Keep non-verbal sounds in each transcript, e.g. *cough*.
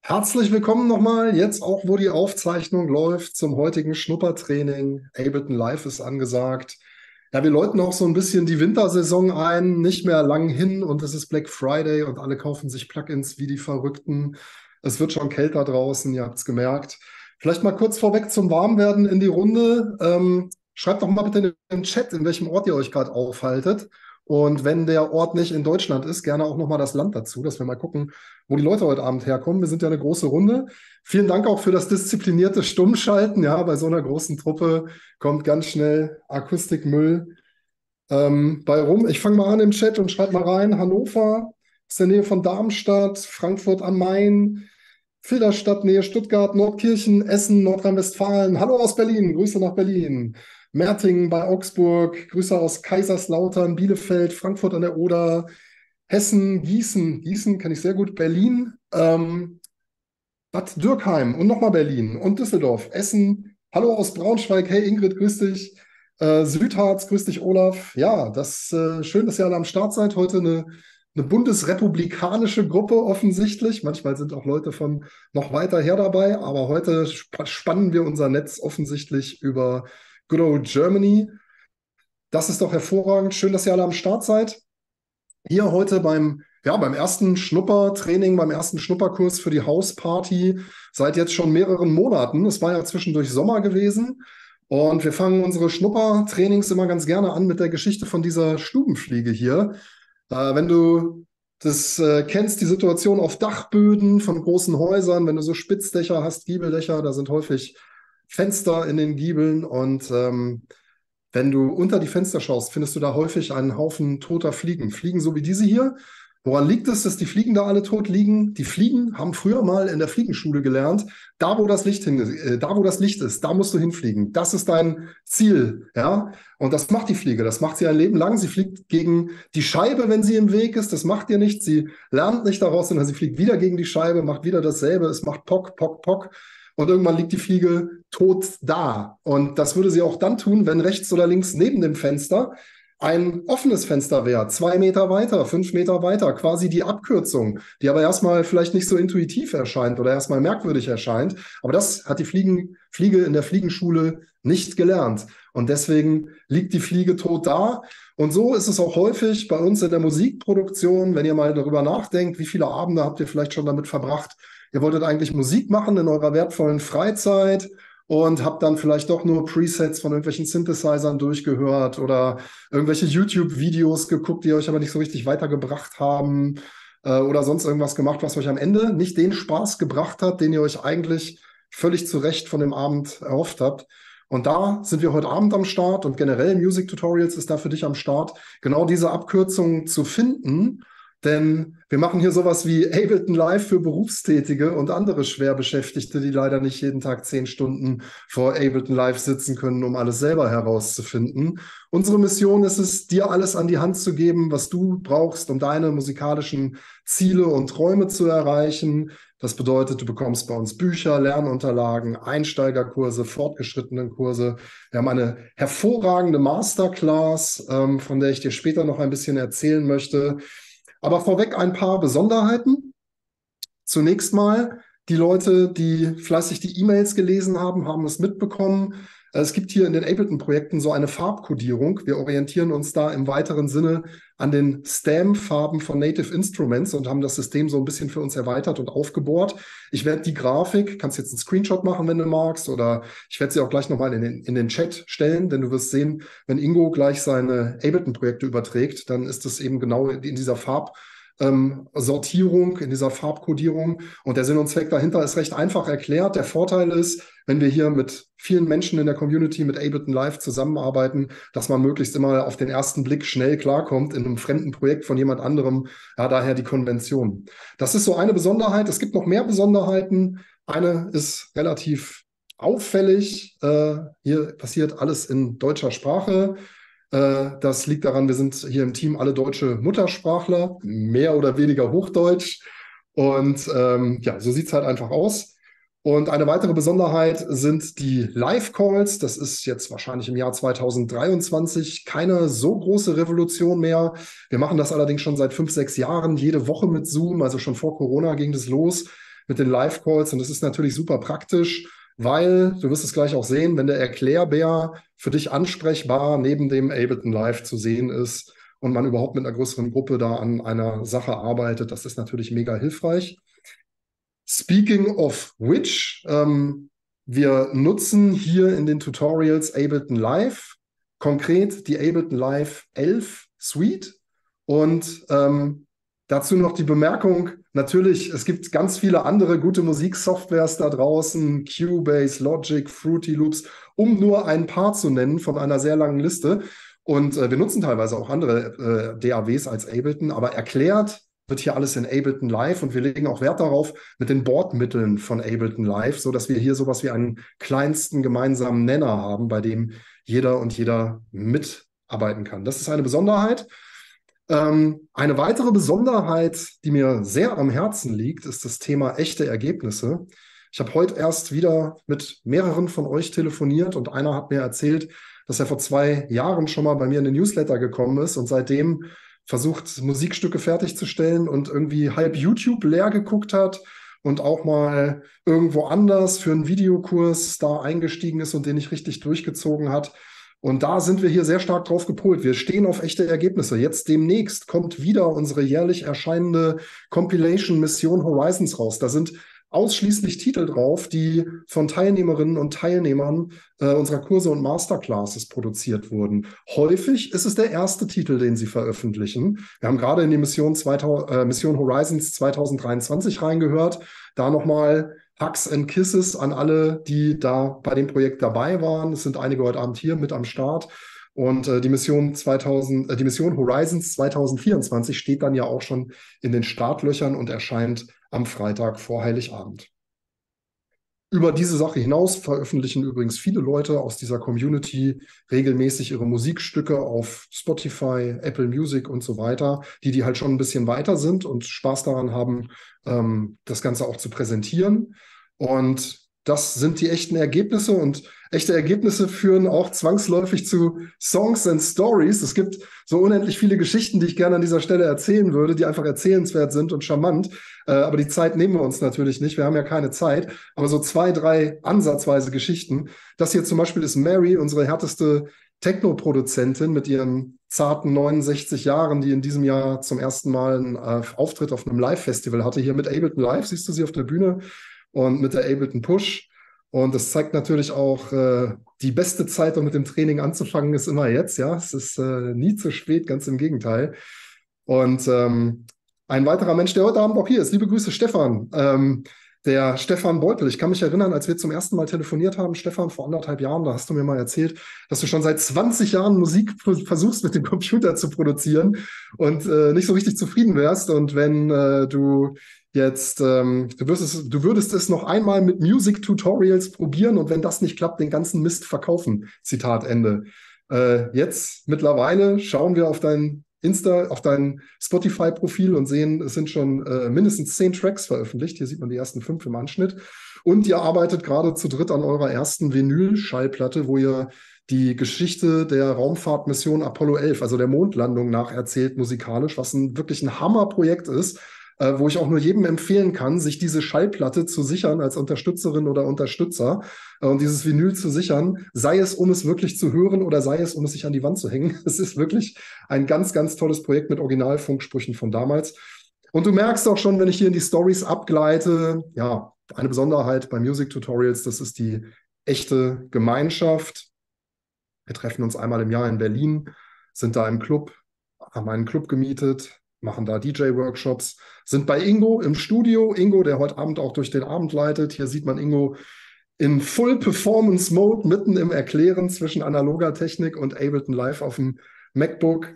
Herzlich willkommen nochmal, jetzt auch, wo die Aufzeichnung läuft, zum heutigen Schnuppertraining. Ableton Live ist angesagt. Ja, wir läuten auch so ein bisschen die Wintersaison ein, nicht mehr lang hin und es ist Black Friday und alle kaufen sich Plugins wie die Verrückten. Es wird schon kälter draußen, ihr habt es gemerkt. Vielleicht mal kurz vorweg zum Warmwerden in die Runde. Ähm, schreibt doch mal bitte in den Chat, in welchem Ort ihr euch gerade aufhaltet und wenn der Ort nicht in Deutschland ist, gerne auch nochmal das Land dazu, dass wir mal gucken, wo die Leute heute Abend herkommen. Wir sind ja eine große Runde. Vielen Dank auch für das disziplinierte Stummschalten. Ja, bei so einer großen Truppe kommt ganz schnell Akustikmüll ähm, bei rum. Ich fange mal an im Chat und schreibe mal rein. Hannover ist in der Nähe von Darmstadt, Frankfurt am Main, Filderstadt, Nähe Stuttgart, Nordkirchen, Essen, Nordrhein-Westfalen. Hallo aus Berlin, Grüße nach Berlin. Mertingen bei Augsburg, Grüße aus Kaiserslautern, Bielefeld, Frankfurt an der Oder, Hessen, Gießen, Gießen kenne ich sehr gut, Berlin, ähm, Bad Dürkheim und nochmal Berlin und Düsseldorf, Essen, hallo aus Braunschweig, hey Ingrid, grüß dich, äh, Südharz, grüß dich Olaf. Ja, das äh, schön, dass ihr alle am Start seid. Heute eine, eine bundesrepublikanische Gruppe offensichtlich. Manchmal sind auch Leute von noch weiter her dabei, aber heute sp spannen wir unser Netz offensichtlich über Good Old Germany. Das ist doch hervorragend. Schön, dass ihr alle am Start seid. Hier heute beim, ja, beim ersten Schnuppertraining, beim ersten Schnupperkurs für die Hausparty seit jetzt schon mehreren Monaten. Es war ja zwischendurch Sommer gewesen. Und wir fangen unsere Schnuppertrainings immer ganz gerne an mit der Geschichte von dieser Stubenfliege hier. Äh, wenn du das äh, kennst, die Situation auf Dachböden von großen Häusern, wenn du so Spitzdächer hast, Giebeldächer, da sind häufig Fenster in den Giebeln und ähm, wenn du unter die Fenster schaust, findest du da häufig einen Haufen toter Fliegen. Fliegen so wie diese hier. Woran liegt es, dass die Fliegen da alle tot liegen? Die Fliegen haben früher mal in der Fliegenschule gelernt, da wo das Licht hin, äh, da wo das Licht ist, da musst du hinfliegen. Das ist dein Ziel, ja? Und das macht die Fliege, das macht sie ein Leben lang. Sie fliegt gegen die Scheibe, wenn sie im Weg ist, das macht ihr nicht. Sie lernt nicht daraus, sondern sie fliegt wieder gegen die Scheibe, macht wieder dasselbe, es macht Pock, Pock, Pock und irgendwann liegt die Fliege tot da. Und das würde sie auch dann tun, wenn rechts oder links neben dem Fenster ein offenes Fenster wäre, zwei Meter weiter, fünf Meter weiter, quasi die Abkürzung, die aber erstmal vielleicht nicht so intuitiv erscheint oder erstmal merkwürdig erscheint. Aber das hat die Fliegen, Fliege in der Fliegenschule nicht gelernt. Und deswegen liegt die Fliege tot da. Und so ist es auch häufig bei uns in der Musikproduktion, wenn ihr mal darüber nachdenkt, wie viele Abende habt ihr vielleicht schon damit verbracht, ihr wolltet eigentlich Musik machen in eurer wertvollen Freizeit und habt dann vielleicht doch nur Presets von irgendwelchen Synthesizern durchgehört oder irgendwelche YouTube-Videos geguckt, die euch aber nicht so richtig weitergebracht haben äh, oder sonst irgendwas gemacht, was euch am Ende nicht den Spaß gebracht hat, den ihr euch eigentlich völlig zu Recht von dem Abend erhofft habt. Und da sind wir heute Abend am Start und generell Music Tutorials ist da für dich am Start, genau diese Abkürzungen zu finden denn wir machen hier sowas wie Ableton Live für Berufstätige und andere Schwerbeschäftigte, die leider nicht jeden Tag zehn Stunden vor Ableton Live sitzen können, um alles selber herauszufinden. Unsere Mission ist es, dir alles an die Hand zu geben, was du brauchst, um deine musikalischen Ziele und Träume zu erreichen. Das bedeutet, du bekommst bei uns Bücher, Lernunterlagen, Einsteigerkurse, fortgeschrittenen Kurse. Wir haben eine hervorragende Masterclass, ähm, von der ich dir später noch ein bisschen erzählen möchte aber vorweg ein paar Besonderheiten. Zunächst mal, die Leute, die fleißig die E-Mails gelesen haben, haben es mitbekommen. Äh, es gibt hier in den Ableton-Projekten so eine Farbkodierung. Wir orientieren uns da im weiteren Sinne an den Stem-Farben von Native Instruments und haben das System so ein bisschen für uns erweitert und aufgebohrt. Ich werde die Grafik, kannst jetzt einen Screenshot machen, wenn du magst, oder ich werde sie auch gleich nochmal in den, in den Chat stellen, denn du wirst sehen, wenn Ingo gleich seine Ableton-Projekte überträgt, dann ist es eben genau in dieser Farbkodierung ähm, Sortierung, in dieser Farbkodierung. Und der Sinn und Zweck dahinter ist recht einfach erklärt. Der Vorteil ist, wenn wir hier mit vielen Menschen in der Community, mit Ableton Live zusammenarbeiten, dass man möglichst immer auf den ersten Blick schnell klarkommt in einem fremden Projekt von jemand anderem. Ja, daher die Konvention. Das ist so eine Besonderheit. Es gibt noch mehr Besonderheiten. Eine ist relativ auffällig. Äh, hier passiert alles in deutscher Sprache. Äh, das liegt daran, wir sind hier im Team alle deutsche Muttersprachler, mehr oder weniger Hochdeutsch. Und ähm, ja, so sieht es halt einfach aus. Und eine weitere Besonderheit sind die Live-Calls. Das ist jetzt wahrscheinlich im Jahr 2023 keine so große Revolution mehr. Wir machen das allerdings schon seit fünf, sechs Jahren, jede Woche mit Zoom. Also schon vor Corona ging das los mit den Live-Calls. Und das ist natürlich super praktisch weil du wirst es gleich auch sehen, wenn der Erklärbär für dich ansprechbar neben dem Ableton Live zu sehen ist und man überhaupt mit einer größeren Gruppe da an einer Sache arbeitet, das ist natürlich mega hilfreich. Speaking of which, ähm, wir nutzen hier in den Tutorials Ableton Live, konkret die Ableton Live 11 Suite und ähm, dazu noch die Bemerkung, Natürlich, es gibt ganz viele andere gute Musiksoftwares da draußen, Cubase, Logic, Fruity Loops, um nur ein paar zu nennen von einer sehr langen Liste. Und äh, wir nutzen teilweise auch andere äh, DAWs als Ableton, aber erklärt wird hier alles in Ableton Live und wir legen auch Wert darauf mit den Bordmitteln von Ableton Live, sodass wir hier sowas wie einen kleinsten gemeinsamen Nenner haben, bei dem jeder und jeder mitarbeiten kann. Das ist eine Besonderheit ähm, eine weitere Besonderheit, die mir sehr am Herzen liegt, ist das Thema echte Ergebnisse. Ich habe heute erst wieder mit mehreren von euch telefoniert und einer hat mir erzählt, dass er vor zwei Jahren schon mal bei mir in den Newsletter gekommen ist und seitdem versucht, Musikstücke fertigzustellen und irgendwie halb YouTube leer geguckt hat und auch mal irgendwo anders für einen Videokurs da eingestiegen ist und den nicht richtig durchgezogen hat. Und da sind wir hier sehr stark drauf gepolt. Wir stehen auf echte Ergebnisse. Jetzt demnächst kommt wieder unsere jährlich erscheinende Compilation Mission Horizons raus. Da sind ausschließlich Titel drauf, die von Teilnehmerinnen und Teilnehmern äh, unserer Kurse und Masterclasses produziert wurden. Häufig ist es der erste Titel, den sie veröffentlichen. Wir haben gerade in die Mission, 2000, äh, Mission Horizons 2023 reingehört. Da nochmal Hugs and Kisses an alle, die da bei dem Projekt dabei waren. Es sind einige heute Abend hier mit am Start. Und äh, die, Mission 2000, äh, die Mission Horizons 2024 steht dann ja auch schon in den Startlöchern und erscheint am Freitag vor Heiligabend. Über diese Sache hinaus veröffentlichen übrigens viele Leute aus dieser Community regelmäßig ihre Musikstücke auf Spotify, Apple Music und so weiter, die die halt schon ein bisschen weiter sind und Spaß daran haben, ähm, das Ganze auch zu präsentieren. Und das sind die echten Ergebnisse und echte Ergebnisse führen auch zwangsläufig zu Songs and Stories. Es gibt so unendlich viele Geschichten, die ich gerne an dieser Stelle erzählen würde, die einfach erzählenswert sind und charmant. Äh, aber die Zeit nehmen wir uns natürlich nicht. Wir haben ja keine Zeit. Aber so zwei, drei ansatzweise Geschichten. Das hier zum Beispiel ist Mary, unsere härteste Techno-Produzentin mit ihren zarten 69 Jahren, die in diesem Jahr zum ersten Mal einen äh, Auftritt auf einem Live-Festival hatte, hier mit Ableton Live, siehst du sie auf der Bühne und mit der Ableton Push. Und das zeigt natürlich auch, äh, die beste Zeit, um mit dem Training anzufangen, ist immer jetzt. Ja, es ist äh, nie zu spät, ganz im Gegenteil. Und ähm, ein weiterer Mensch, der heute Abend auch hier ist, liebe Grüße, Stefan. Ähm, der Stefan Beutel. Ich kann mich erinnern, als wir zum ersten Mal telefoniert haben, Stefan, vor anderthalb Jahren, da hast du mir mal erzählt, dass du schon seit 20 Jahren Musik versuchst mit dem Computer zu produzieren und äh, nicht so richtig zufrieden wärst. Und wenn äh, du Jetzt, ähm, du, würdest es, du würdest es noch einmal mit Music Tutorials probieren und wenn das nicht klappt, den ganzen Mist verkaufen. Zitat Ende. Äh, jetzt mittlerweile schauen wir auf dein Insta, auf dein Spotify-Profil und sehen, es sind schon äh, mindestens zehn Tracks veröffentlicht. Hier sieht man die ersten fünf im Anschnitt. Und ihr arbeitet gerade zu dritt an eurer ersten Vinyl-Schallplatte, wo ihr die Geschichte der Raumfahrtmission Apollo 11, also der Mondlandung nacherzählt musikalisch, was ein wirklich ein Hammerprojekt ist äh, wo ich auch nur jedem empfehlen kann, sich diese Schallplatte zu sichern als Unterstützerin oder Unterstützer äh, und dieses Vinyl zu sichern, sei es, um es wirklich zu hören oder sei es, um es sich an die Wand zu hängen. *laughs* Es ist wirklich ein ganz, ganz tolles Projekt mit Originalfunksprüchen von damals. Und du merkst auch schon, wenn ich hier in die Stories abgleite, ja, eine Besonderheit bei Music Tutorials, das ist die echte Gemeinschaft. Wir treffen uns einmal im Jahr in Berlin, sind da im Club, haben einen Club gemietet, machen da DJ-Workshops, sind bei Ingo im Studio. Ingo, der heute Abend auch durch den Abend leitet. Hier sieht man Ingo in Full Performance Mode mitten im Erklären zwischen analoger Technik und Ableton Live auf dem MacBook.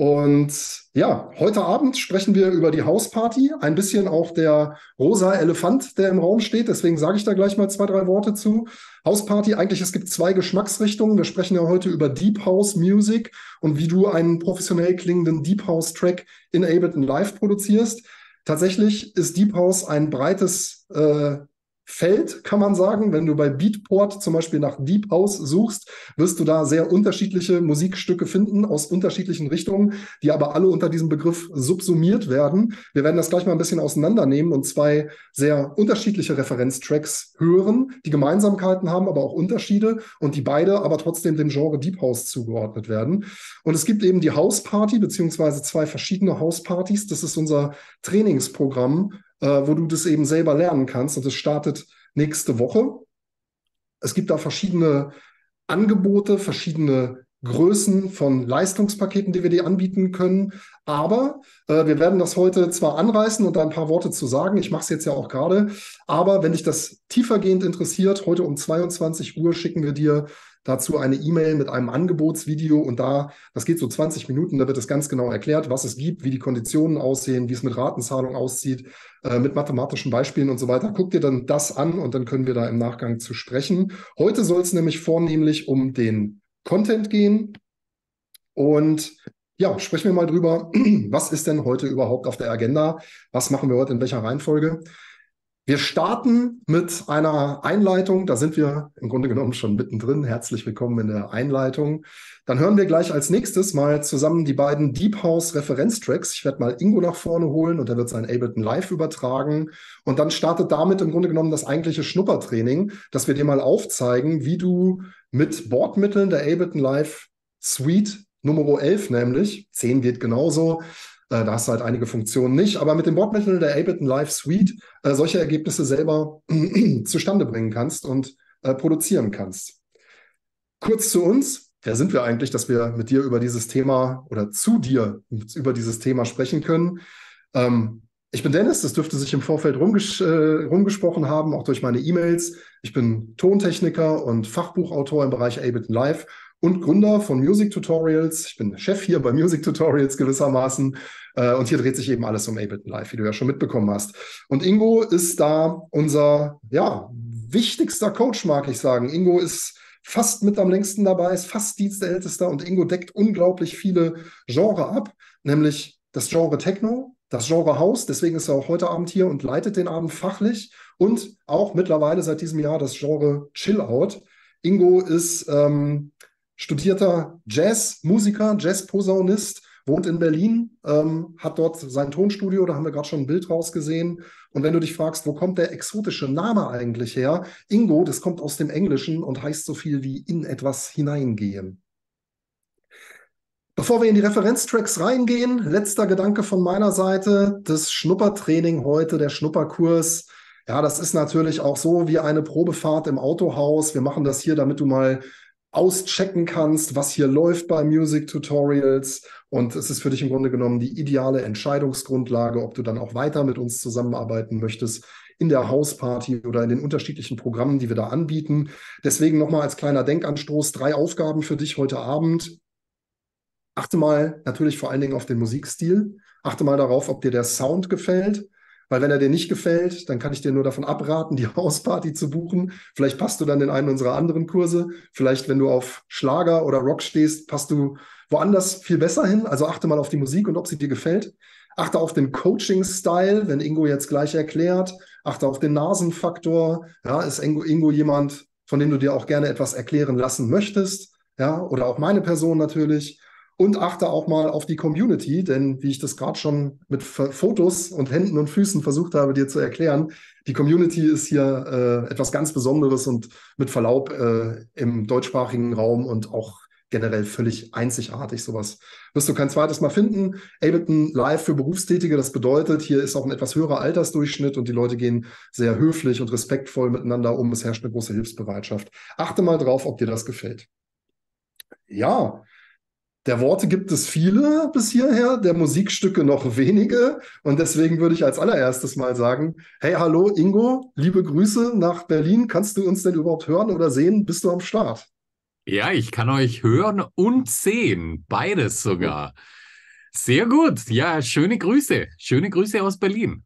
Und ja, heute Abend sprechen wir über die Hausparty, ein bisschen auch der rosa Elefant, der im Raum steht. Deswegen sage ich da gleich mal zwei, drei Worte zu. Hausparty, eigentlich es gibt zwei Geschmacksrichtungen. Wir sprechen ja heute über Deep House Music und wie du einen professionell klingenden Deep House Track in Ableton Live produzierst. Tatsächlich ist Deep House ein breites äh, Feld, kann man sagen. Wenn du bei Beatport zum Beispiel nach Deep House suchst, wirst du da sehr unterschiedliche Musikstücke finden aus unterschiedlichen Richtungen, die aber alle unter diesem Begriff subsumiert werden. Wir werden das gleich mal ein bisschen auseinandernehmen und zwei sehr unterschiedliche Referenztracks hören, die Gemeinsamkeiten haben, aber auch Unterschiede und die beide aber trotzdem dem Genre Deep House zugeordnet werden. Und es gibt eben die House Party beziehungsweise zwei verschiedene House Partys. Das ist unser Trainingsprogramm äh, wo du das eben selber lernen kannst. Und das startet nächste Woche. Es gibt da verschiedene Angebote, verschiedene Größen von Leistungspaketen, die wir dir anbieten können. Aber äh, wir werden das heute zwar anreißen und da ein paar Worte zu sagen. Ich mache es jetzt ja auch gerade. Aber wenn dich das tiefergehend interessiert, heute um 22 Uhr schicken wir dir dazu eine E-Mail mit einem Angebotsvideo und da, das geht so 20 Minuten, da wird es ganz genau erklärt, was es gibt, wie die Konditionen aussehen, wie es mit Ratenzahlung aussieht, äh, mit mathematischen Beispielen und so weiter. Guck dir dann das an und dann können wir da im Nachgang zu sprechen. Heute soll es nämlich vornehmlich um den Content gehen und ja, sprechen wir mal drüber, *clears throat* was ist denn heute überhaupt auf der Agenda? Was machen wir heute in welcher Reihenfolge? Wir starten mit einer Einleitung. Da sind wir im Grunde genommen schon mittendrin. Herzlich willkommen in der Einleitung. Dann hören wir gleich als nächstes mal zusammen die beiden Deep House Referenztracks. Ich werde mal Ingo nach vorne holen und er wird sein Ableton Live übertragen. Und dann startet damit im Grunde genommen das eigentliche Schnuppertraining, dass wir dir mal aufzeigen, wie du mit Bordmitteln der Ableton Live Suite Nummer 11 nämlich, 10 geht genauso, äh, da hast du halt einige Funktionen nicht. Aber mit dem Bordmittel der Ableton Live Suite äh, solche Ergebnisse selber *clears throat* zustande bringen kannst und äh, produzieren kannst. Kurz zu uns. Wer sind wir eigentlich, dass wir mit dir über dieses Thema oder zu dir über dieses Thema sprechen können? Ähm, ich bin Dennis, das dürfte sich im Vorfeld rumges äh, rumgesprochen haben, auch durch meine E-Mails. Ich bin Tontechniker und Fachbuchautor im Bereich Ableton Live und Gründer von Music Tutorials. Ich bin Chef hier bei Music Tutorials gewissermaßen. Äh, und hier dreht sich eben alles um Ableton Live, wie du ja schon mitbekommen hast. Und Ingo ist da unser, ja, wichtigster Coach, mag ich sagen. Ingo ist fast mit am längsten dabei, ist fast Dienstältester und Ingo deckt unglaublich viele Genre ab, nämlich das Genre Techno, das Genre Haus, deswegen ist er auch heute Abend hier und leitet den Abend fachlich und auch mittlerweile seit diesem Jahr das Genre Chill Out. Ingo ist ähm, studierter Jazzmusiker, Jazzposaunist, wohnt in Berlin, ähm, hat dort sein Tonstudio, da haben wir gerade schon ein Bild rausgesehen. Und wenn du dich fragst, wo kommt der exotische Name eigentlich her? Ingo, das kommt aus dem Englischen und heißt so viel wie in etwas hineingehen. Bevor wir in die Referenztracks reingehen, letzter Gedanke von meiner Seite, das Schnuppertraining heute, der Schnupperkurs. Ja, das ist natürlich auch so wie eine Probefahrt im Autohaus. Wir machen das hier, damit du mal auschecken kannst, was hier läuft bei Music Tutorials. Und es ist für dich im Grunde genommen die ideale Entscheidungsgrundlage, ob du dann auch weiter mit uns zusammenarbeiten möchtest in der Hausparty oder in den unterschiedlichen Programmen, die wir da anbieten. Deswegen nochmal als kleiner Denkanstoß drei Aufgaben für dich heute Abend. Achte mal natürlich vor allen Dingen auf den Musikstil. Achte mal darauf, ob dir der Sound gefällt. Weil wenn er dir nicht gefällt, dann kann ich dir nur davon abraten, die *laughs* Hausparty zu buchen. Vielleicht passt du dann in einen unserer anderen Kurse. Vielleicht, wenn du auf Schlager oder Rock stehst, passt du woanders viel besser hin. Also achte mal auf die Musik und ob sie dir gefällt. Achte auf den Coaching-Style, wenn Ingo jetzt gleich erklärt. Achte auf den Nasenfaktor. Ja, ist Ingo, Ingo jemand, von dem du dir auch gerne etwas erklären lassen möchtest? Ja, oder auch meine Person natürlich. Und achte auch mal auf die Community, denn wie ich das gerade schon mit Fotos und Händen und Füßen versucht habe, dir zu erklären, die Community ist hier äh, etwas ganz Besonderes und mit Verlaub äh, im deutschsprachigen Raum und auch generell völlig einzigartig. Sowas wirst du kein zweites Mal finden. Ableton Live für Berufstätige, das bedeutet, hier ist auch ein etwas höherer Altersdurchschnitt und die Leute gehen sehr höflich und respektvoll miteinander um. Es herrscht eine große Hilfsbereitschaft. Achte mal drauf, ob dir das gefällt. Ja, der Worte gibt es viele bis hierher, der Musikstücke noch wenige. Und deswegen würde ich als allererstes mal sagen, hey, hallo Ingo, liebe Grüße nach Berlin. Kannst du uns denn überhaupt hören oder sehen? Bist du am Start? Ja, ich kann euch hören und sehen, beides sogar. Sehr gut. Ja, schöne Grüße. Schöne Grüße aus Berlin.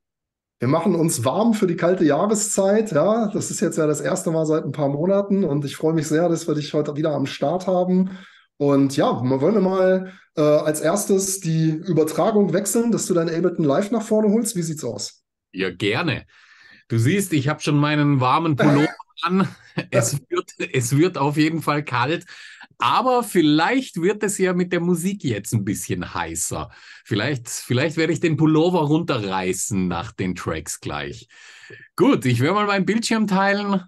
Wir machen uns warm für die kalte Jahreszeit. Ja, das ist jetzt ja das erste Mal seit ein paar Monaten und ich freue mich sehr, dass wir dich heute wieder am Start haben. Und ja, wollen wir mal äh, als erstes die Übertragung wechseln, dass du dein Ableton Live nach vorne holst? Wie sieht's aus? Ja, gerne. Du siehst, ich habe schon meinen warmen Pullover *laughs* an. Es wird, es wird auf jeden Fall kalt. Aber vielleicht wird es ja mit der Musik jetzt ein bisschen heißer. Vielleicht, vielleicht werde ich den Pullover runterreißen nach den Tracks gleich. Gut, ich werde mal meinen Bildschirm teilen.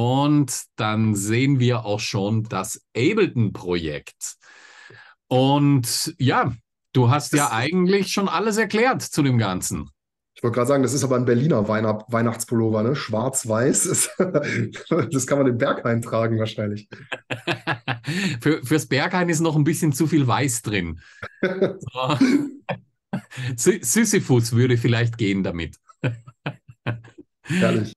Und dann sehen wir auch schon das Ableton-Projekt. Und ja, du hast das ja eigentlich schon alles erklärt zu dem Ganzen. Ich wollte gerade sagen, das ist aber ein Berliner Weihnacht Weihnachtspullover, ne? Schwarz-weiß. *laughs* das kann man den Berghain tragen wahrscheinlich. *laughs* Für, fürs Berghain ist noch ein bisschen zu viel Weiß drin. *laughs* Sisyphus würde vielleicht gehen damit. Herrlich.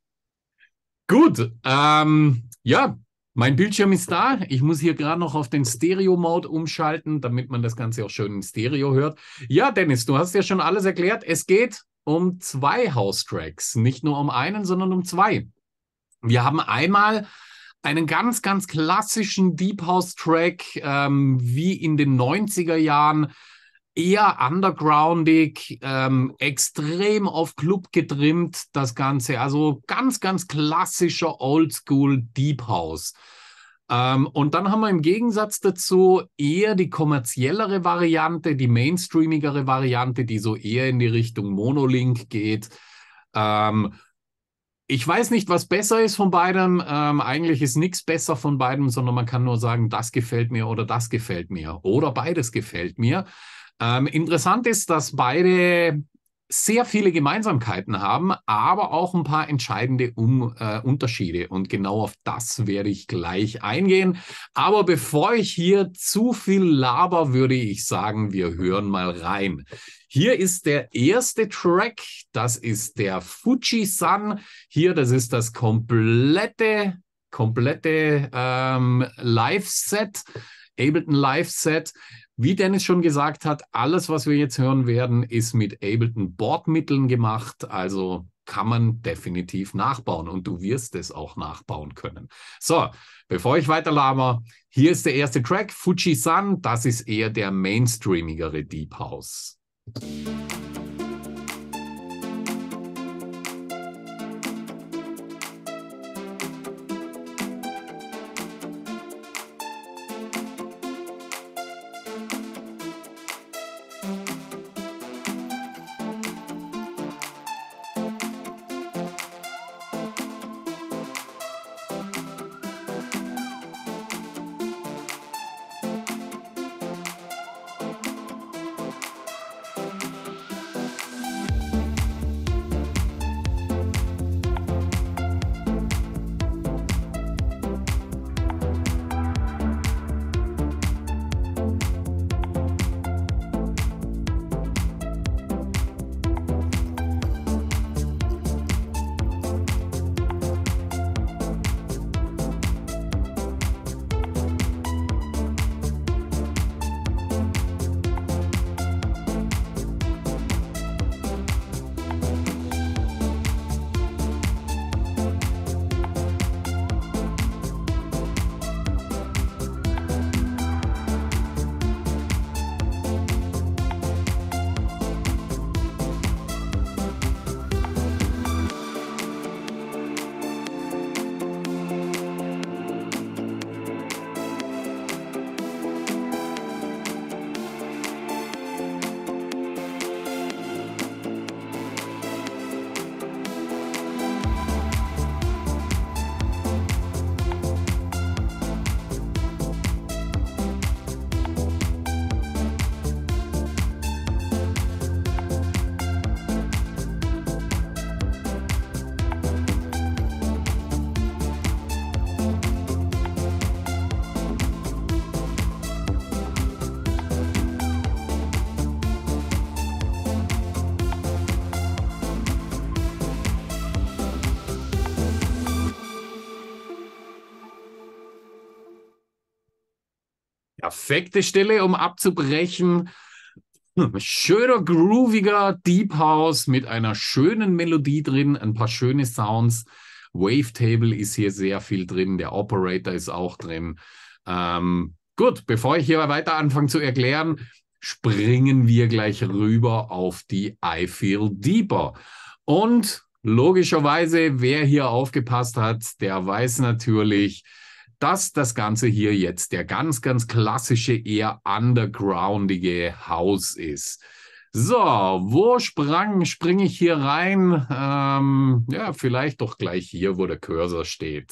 Gut, ähm, ja, mein Bildschirm ist da. Ich muss hier gerade noch auf den Stereo-Mode umschalten, damit man das Ganze auch schön im Stereo hört. Ja, Dennis, du hast ja schon alles erklärt. Es geht um zwei House-Tracks, nicht nur um einen, sondern um zwei. Wir haben einmal einen ganz, ganz klassischen Deep House-Track, ähm, wie in den 90er Jahren eher undergroundig, ähm, extrem auf Club getrimmt, das Ganze. Also ganz, ganz klassischer Oldschool Deep House. Ähm, und dann haben wir im Gegensatz dazu eher die kommerziellere Variante, die mainstreamigere Variante, die so eher in die Richtung Monolink geht. Ähm, ich weiß nicht, was besser ist von beidem. Ähm, eigentlich ist nichts besser von beidem, sondern man kann nur sagen, das gefällt mir oder das gefällt mir oder beides gefällt mir. Ähm, interessant ist, dass beide sehr viele Gemeinsamkeiten haben, aber auch ein paar entscheidende um, äh, Unterschiede. Und genau auf das werde ich gleich eingehen. Aber bevor ich hier zu viel laber, würde ich sagen, wir hören mal rein. Hier ist der erste Track, das ist der Fuji-San. Hier, das ist das komplette, komplette ähm, Live-Set. Ableton Live Set. Wie Dennis schon gesagt hat, alles, was wir jetzt hören werden, ist mit Ableton-Bordmitteln gemacht. Also kann man definitiv nachbauen und du wirst es auch nachbauen können. So, bevor ich weiter laber, hier ist der erste Track, Fuji san Das ist eher der mainstreamigere Deep House. perfekte Stelle, um abzubrechen. Hm, schöner, grooviger Deep House mit einer schönen Melodie drin, ein paar schöne Sounds. Wavetable ist hier sehr viel drin, der Operator ist auch drin. Ähm, gut, bevor ich hier weiter anfange zu erklären, springen wir gleich rüber auf die I Feel Deeper. Und logischerweise, wer hier aufgepasst hat, der weiß natürlich, dass das Ganze hier jetzt der ganz, ganz klassische, eher undergroundige Haus ist. So, wo sprang, springe ich hier rein? Ähm, ja, vielleicht doch gleich hier, wo der Cursor steht.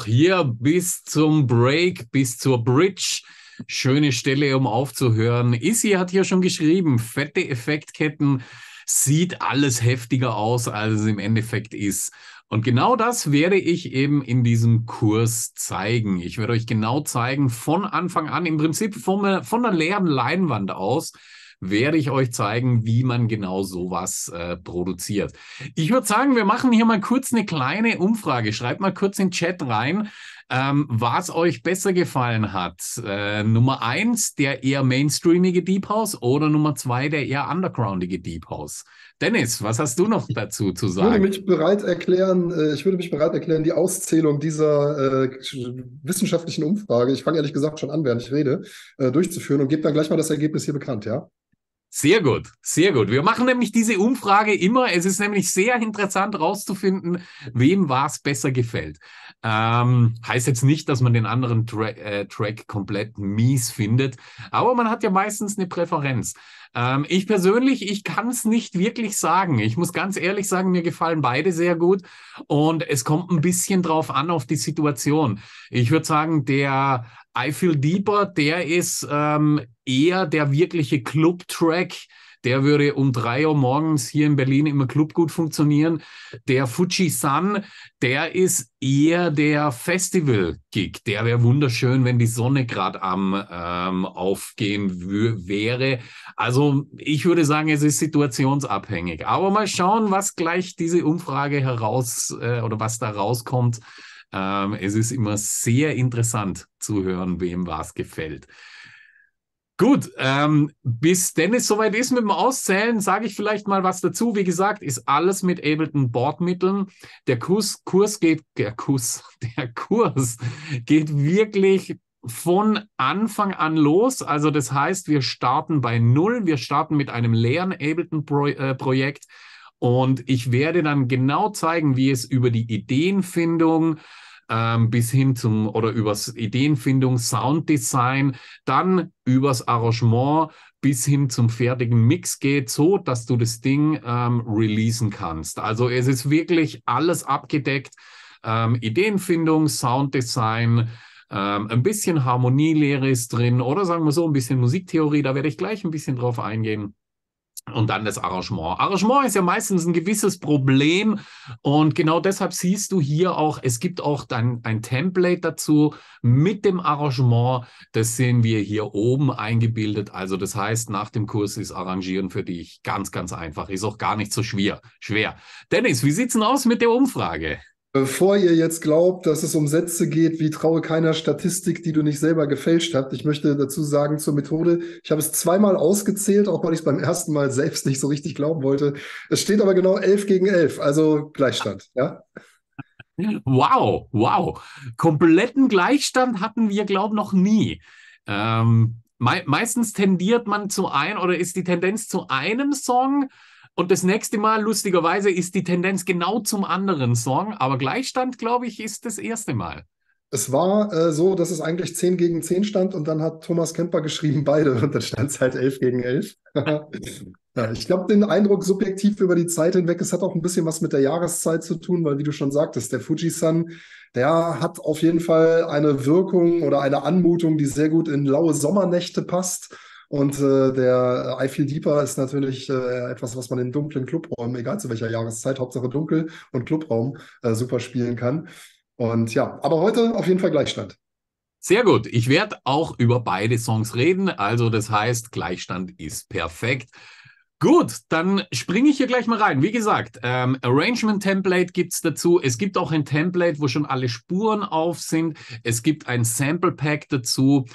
auch hier bis zum Break, bis zur Bridge. Schöne Stelle, um aufzuhören. Issy hat hier schon geschrieben, fette Effektketten sieht alles heftiger aus, als es im Endeffekt ist. Und genau das werde ich eben in diesem Kurs zeigen. Ich werde euch genau zeigen, von Anfang an, im Prinzip von, von einer leeren Leinwand aus, werde ich euch zeigen, wie man genau sowas äh, produziert. Ich würde sagen, wir machen hier mal kurz eine kleine Umfrage. Schreibt mal kurz in den Chat rein, ähm, was euch besser gefallen hat. Äh, Nummer eins, der eher mainstreamige Deep House oder Nummer zwei, der eher undergroundige Deep House. Dennis, was hast du noch dazu zu sagen? Ich würde mich bereit erklären, äh, ich würde mich bereit erklären, die Auszählung dieser äh, wissenschaftlichen Umfrage, ich fange ehrlich gesagt schon an, während ich rede, äh, durchzuführen und gebe dann gleich mal das Ergebnis hier bekannt, ja? Sehr gut, sehr gut. Wir machen nämlich diese Umfrage immer. Es ist nämlich sehr interessant herauszufinden, wem was besser gefällt. Ähm, heißt jetzt nicht, dass man den anderen Tra äh, Track komplett mies findet, aber man hat ja meistens eine Präferenz. Ähm, ich persönlich, ich kann es nicht wirklich sagen. Ich muss ganz ehrlich sagen, mir gefallen beide sehr gut und es kommt ein bisschen drauf an auf die Situation. Ich würde sagen, der I Feel Deeper, der ist ähm, eher der wirkliche Club-Track. Der würde um drei Uhr morgens hier in Berlin immer Club gut funktionieren. Der Fuji Sun, der ist eher der Festival-Gig. Der wäre wunderschön, wenn die Sonne gerade am ähm, Aufgehen wäre. Also ich würde sagen, es ist situationsabhängig. Aber mal schauen, was gleich diese Umfrage heraus äh, oder was da rauskommt. Ähm, es ist immer sehr interessant zu hören, wem was gefällt. Gut, ähm, bis Dennis soweit ist mit dem Auszählen, sage ich vielleicht mal was dazu. Wie gesagt, ist alles mit Ableton Bordmitteln. Der Kurs, Kurs geht, der Kurs, *laughs* der Kurs geht wirklich von Anfang an los. Also das heißt, wir starten bei Null. Wir starten mit einem leeren Ableton-Projekt. Äh, und ich werde dann genau zeigen, wie es über die Ideenfindung, ähm, bis hin zum oder übers Ideenfindung, Sounddesign, dann übers Arrangement bis hin zum fertigen Mix geht, so dass du das Ding ähm, releasen kannst. Also es ist wirklich alles abgedeckt. Ähm, Ideenfindung, Sounddesign, ähm, ein bisschen Harmonielehre ist drin oder sagen wir so ein bisschen Musiktheorie, da werde ich gleich ein bisschen drauf eingehen. Und dann das Arrangement. Arrangement ist ja meistens ein gewisses Problem. Und genau deshalb siehst du hier auch, es gibt auch dann ein Template dazu mit dem Arrangement. Das sehen wir hier oben eingebildet. Also das heißt, nach dem Kurs ist Arrangieren für dich ganz, ganz einfach. Ist auch gar nicht so schwer. schwer. Dennis, wie sieht's denn aus mit der Umfrage? Bevor ihr jetzt glaubt, dass es um Sätze geht, wie traue keiner Statistik, die du nicht selber gefälscht hast. Ich möchte dazu sagen zur Methode, ich habe es zweimal ausgezählt, auch weil ich es beim ersten Mal selbst nicht so richtig glauben wollte. Es steht aber genau 11 gegen 11, also Gleichstand, ja? Wow, wow. Kompletten Gleichstand hatten wir, glaube ich, noch nie. Ähm, me meistens tendiert man zu ein oder ist die Tendenz zu einem Song, und das nächste Mal, lustigerweise, ist die Tendenz genau zum anderen Song, aber Gleichstand, glaube ich, ist das erste Mal. Es war äh, so, dass es eigentlich 10 gegen 10 stand und dann hat Thomas Kemper geschrieben beide und dann stand es halt 11 gegen 11. *laughs* ich glaube, den Eindruck subjektiv über die Zeit hinweg, es hat auch ein bisschen was mit der Jahreszeit zu tun, weil wie du schon sagtest, der Fujisan, der hat auf jeden Fall eine Wirkung oder eine Anmutung, die sehr gut in laue Sommernächte passt. Und äh, der I Feel Deeper ist natürlich äh, etwas, was man in dunklen Clubräumen, egal zu welcher Jahreszeit, Hauptsache dunkel und Clubraum, äh, super spielen kann. Und ja, aber heute auf jeden Fall Gleichstand. Sehr gut. Ich werde auch über beide Songs reden. Also das heißt, Gleichstand ist perfekt. Gut, dann springe ich hier gleich mal rein. Wie gesagt, ähm, Arrangement Template gibt es dazu. Es gibt auch ein Template, wo schon alle Spuren auf sind. Es gibt ein Sample Pack dazu.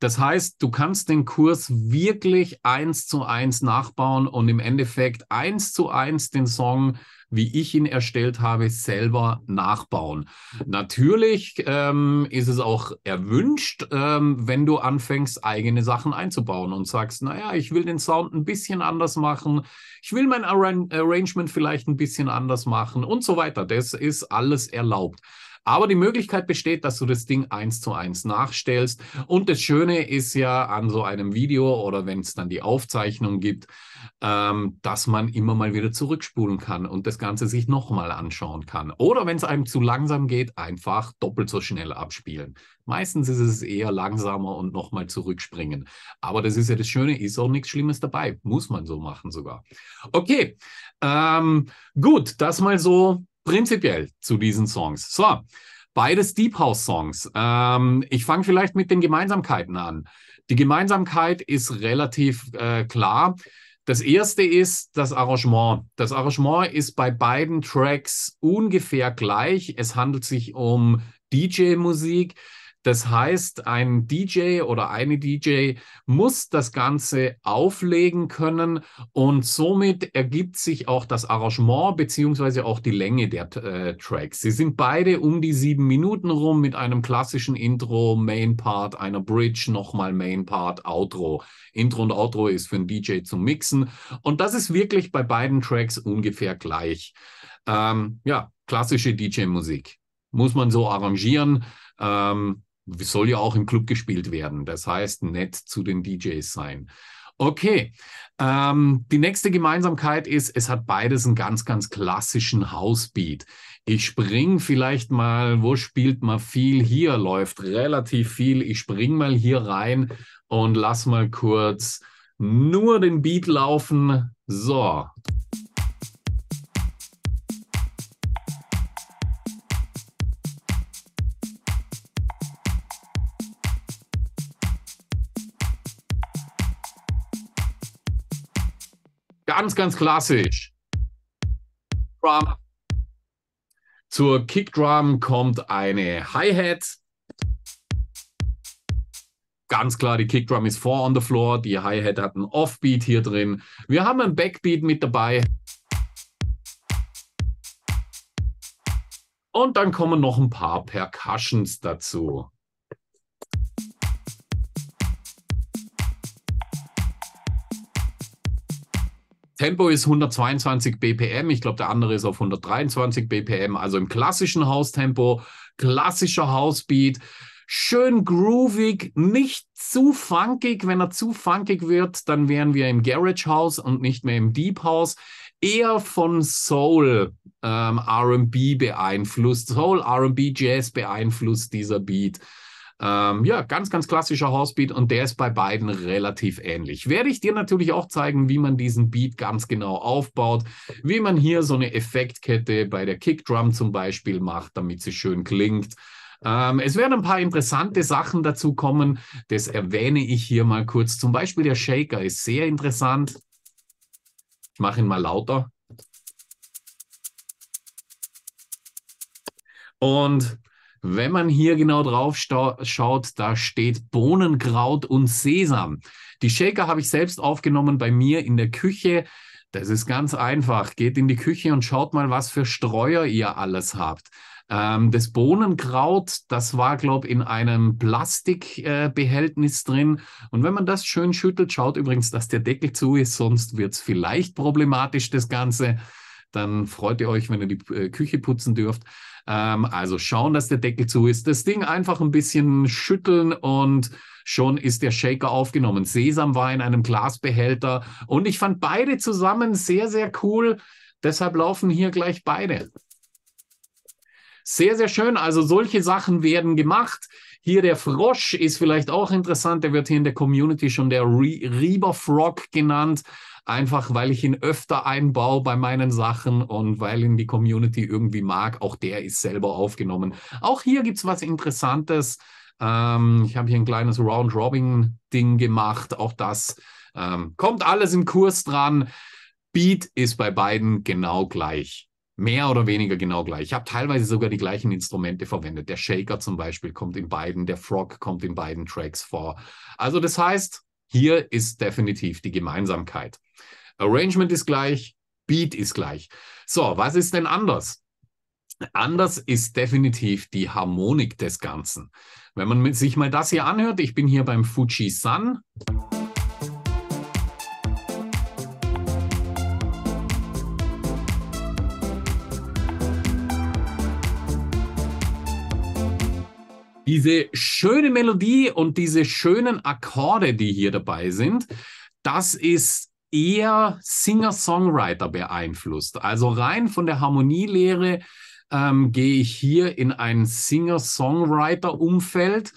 Das heißt, du kannst den Kurs wirklich eins zu eins nachbauen und im Endeffekt eins zu eins den Song wie ich ihn erstellt habe, selber nachbauen. Natürlich ähm, ist es auch erwünscht, ähm, wenn du anfängst, eigene Sachen einzubauen und sagst, naja, ich will den Sound ein bisschen anders machen, ich will mein Arrangement vielleicht ein bisschen anders machen und so weiter. Das ist alles erlaubt. Aber die Möglichkeit besteht, dass du das Ding eins zu eins nachstellst. Und das Schöne ist ja an so einem Video oder wenn es dann die Aufzeichnung gibt, ähm, dass man immer mal wieder zurückspulen kann und das Ganze sich nochmal anschauen kann. Oder wenn es einem zu langsam geht, einfach doppelt so schnell abspielen. Meistens ist es eher langsamer und nochmal zurückspringen. Aber das ist ja das Schöne, ist auch nichts Schlimmes dabei. Muss man so machen sogar. Okay, ähm, gut, das mal so prinzipiell zu diesen Songs. So, beides Deep House Songs. Ähm, ich fange vielleicht mit den Gemeinsamkeiten an. Die Gemeinsamkeit ist relativ äh, klar. Das erste ist das Arrangement. Das Arrangement ist bei beiden Tracks ungefähr gleich. Es handelt sich um DJ-Musik. Das heißt, ein DJ oder eine DJ muss das Ganze auflegen können und somit ergibt sich auch das Arrangement beziehungsweise auch die Länge der äh, Tracks. Sie sind beide um die sieben Minuten rum mit einem klassischen Intro, Main Part, einer Bridge, nochmal Main Part, Outro. Intro und Outro ist für einen DJ zum Mixen und das ist wirklich bei beiden Tracks ungefähr gleich. Ähm, ja, klassische DJ-Musik muss man so arrangieren. Ähm, soll ja auch im Club gespielt werden. Das heißt, nett zu den DJs sein. Okay, ähm, die nächste Gemeinsamkeit ist, es hat beides einen ganz, ganz klassischen Housebeat. Ich spring vielleicht mal, wo spielt man viel? Hier läuft relativ viel. Ich spring mal hier rein und lass mal kurz nur den Beat laufen. So. Ganz, ganz klassisch. Drum. Zur Kickdrum kommt eine Hi-Hat. Ganz klar, die Kickdrum ist vor on the floor. Die Hi-Hat hat einen Offbeat hier drin. Wir haben einen Backbeat mit dabei. Und dann kommen noch ein paar Percussions dazu. Tempo ist 122 BPM. Ich glaube, der andere ist auf 123 BPM. Also im klassischen Haustempo, klassischer Hausbeat. Schön groovig, nicht zu funkig. Wenn er zu funkig wird, dann wären wir im Garage House und nicht mehr im Deep House. Eher von Soul ähm, RB beeinflusst, Soul RB Jazz beeinflusst dieser Beat. Ähm, ja, ganz, ganz klassischer Horsebeat und der ist bei beiden relativ ähnlich. Werde ich dir natürlich auch zeigen, wie man diesen Beat ganz genau aufbaut, wie man hier so eine Effektkette bei der Kickdrum zum Beispiel macht, damit sie schön klingt. Ähm, es werden ein paar interessante Sachen dazu kommen, das erwähne ich hier mal kurz. Zum Beispiel der Shaker ist sehr interessant. Ich mache ihn mal lauter. Und wenn man hier genau drauf schaut, da steht Bohnenkraut und Sesam. Die Shaker habe ich selbst aufgenommen bei mir in der Küche. Das ist ganz einfach. Geht in die Küche und schaut mal, was für Streuer ihr alles habt. Ähm, das Bohnenkraut, das war, glaube ich, in einem Plastikbehältnis äh, drin. Und wenn man das schön schüttelt, schaut übrigens, dass der Deckel zu ist, sonst wird es vielleicht problematisch, das Ganze. Dann freut ihr euch, wenn ihr die äh, Küche putzen dürft. Ähm, also schauen, dass der Deckel zu ist. Das Ding einfach ein bisschen schütteln und schon ist der Shaker aufgenommen. Sesam war in einem Glasbehälter und ich fand beide zusammen sehr, sehr cool. Deshalb laufen hier gleich beide. Sehr, sehr schön. Also solche Sachen werden gemacht. Hier der Frosch ist vielleicht auch interessant. Der wird hier in der Community schon der Re Reber Frog genannt einfach weil ich ihn öfter einbaue bei meinen Sachen und weil ihn die Community irgendwie mag. Auch der ist selber aufgenommen. Auch hier gibt es was Interessantes. Ähm, ich habe hier ein kleines Round-Robin-Ding gemacht. Auch das ähm, kommt alles im Kurs dran. Beat ist bei beiden genau gleich. Mehr oder weniger genau gleich. Ich habe teilweise sogar die gleichen Instrumente verwendet. Der Shaker zum Beispiel kommt in beiden, der Frog kommt in beiden Tracks vor. Also das heißt, hier ist definitiv die Gemeinsamkeit. Arrangement ist gleich, Beat ist gleich. So, was ist denn anders? Anders ist definitiv die Harmonik des Ganzen. Wenn man sich mal das hier anhört, ich bin hier beim Fuji Sun. Diese schöne Melodie und diese schönen Akkorde, die hier dabei sind, das ist eher Singer-Songwriter beeinflusst. Also rein von der Harmonielehre ähm, gehe ich hier in ein Singer-Songwriter-Umfeld.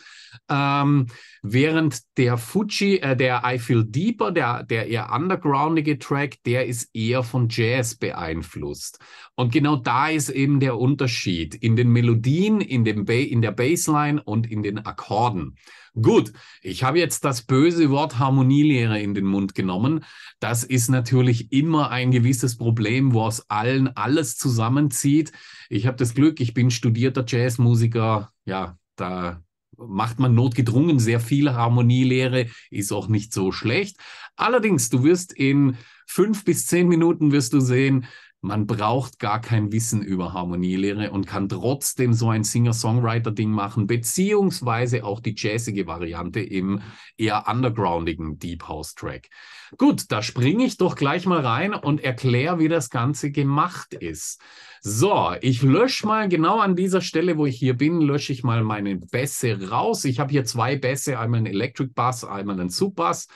Ähm, während der Fuji, äh, der I Feel Deeper, der, der eher undergroundige Track, der ist eher von Jazz beeinflusst. Und genau da ist eben der Unterschied in den Melodien, in, dem ba in der Bassline und in den Akkorden. Gut, ich habe jetzt das böse Wort Harmonielehre in den Mund genommen. Das ist natürlich immer ein gewisses Problem, wo aus allen alles zusammenzieht. Ich habe das Glück, ich bin studierter Jazzmusiker. Ja, da macht man notgedrungen sehr viel Harmonielehre, ist auch nicht so schlecht. Allerdings, du wirst in fünf bis zehn Minuten wirst du sehen, man braucht gar kein Wissen über Harmonielehre und kann trotzdem so ein Singer-Songwriter-Ding machen, beziehungsweise auch die jazzige Variante im eher undergroundigen Deep House-Track. Gut, da springe ich doch gleich mal rein und erkläre, wie das Ganze gemacht ist. So, ich lösche mal genau an dieser Stelle, wo ich hier bin, lösche ich mal meine Bässe raus. Ich habe hier zwei Bässe, einmal einen Electric Bass, einmal einen Sub Bass.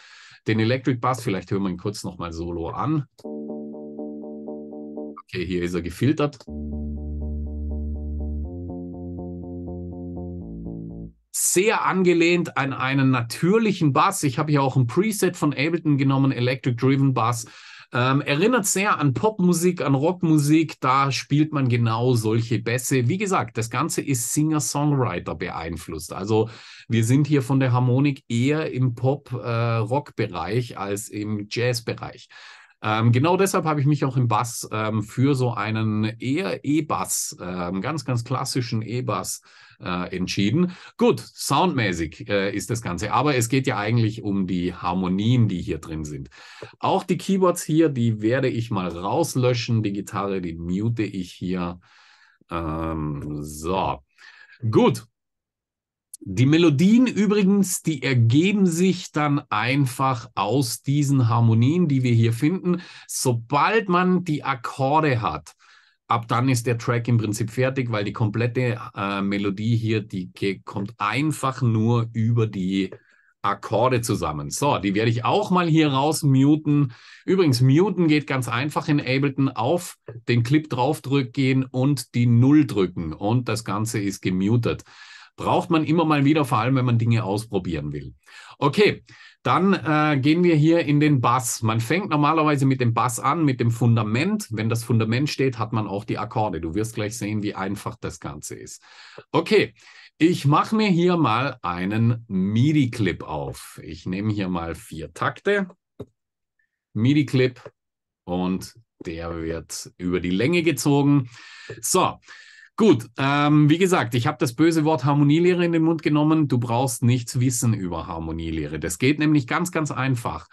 Den Electric Bass, vielleicht hören wir ihn kurz nochmal solo an. Okay, hier ist er gefiltert. Sehr angelehnt an einen natürlichen Bass. Ich habe hier auch ein Preset von Ableton genommen, Electric Driven Bass. Ähm, erinnert sehr an Popmusik, an Rockmusik. Da spielt man genau solche Bässe. Wie gesagt, das Ganze ist Singer-Songwriter beeinflusst. Also wir sind hier von der Harmonik eher im Pop-Rock-Bereich äh, als im Jazz-Bereich. Ähm, genau deshalb habe ich mich auch im Bass ähm, für so einen eher E-Bass, ähm, ganz, ganz klassischen E-Bass äh, entschieden. Gut, soundmäßig äh, ist das Ganze, aber es geht ja eigentlich um die Harmonien, die hier drin sind. Auch die Keyboards hier, die werde ich mal rauslöschen, die Gitarre, die mute ich hier. Ähm, so, gut. Die Melodien übrigens, die ergeben sich dann einfach aus diesen Harmonien, die wir hier finden. Sobald man die Akkorde hat, ab dann ist der Track im Prinzip fertig, weil die komplette äh, Melodie hier, die kommt einfach nur über die Akkorde zusammen. So, die werde ich auch mal hier raus muten. Übrigens, muten geht ganz einfach in Ableton. Auf den Clip draufdrücken und die Null drücken und das Ganze ist gemutet braucht man immer mal wieder, vor allem wenn man Dinge ausprobieren will. Okay, dann äh, gehen wir hier in den Bass. Man fängt normalerweise mit dem Bass an, mit dem Fundament. Wenn das Fundament steht, hat man auch die Akkorde. Du wirst gleich sehen, wie einfach das Ganze ist. Okay, ich mache mir hier mal einen MIDI-Clip auf. Ich nehme hier mal vier Takte, MIDI-Clip und der wird über die Länge gezogen. So, Gut, ähm, wie gesagt, ich habe das böse Wort Harmonielehre in den Mund genommen. Du brauchst nichts wissen über Harmonielehre. Das geht nämlich ganz, ganz einfach.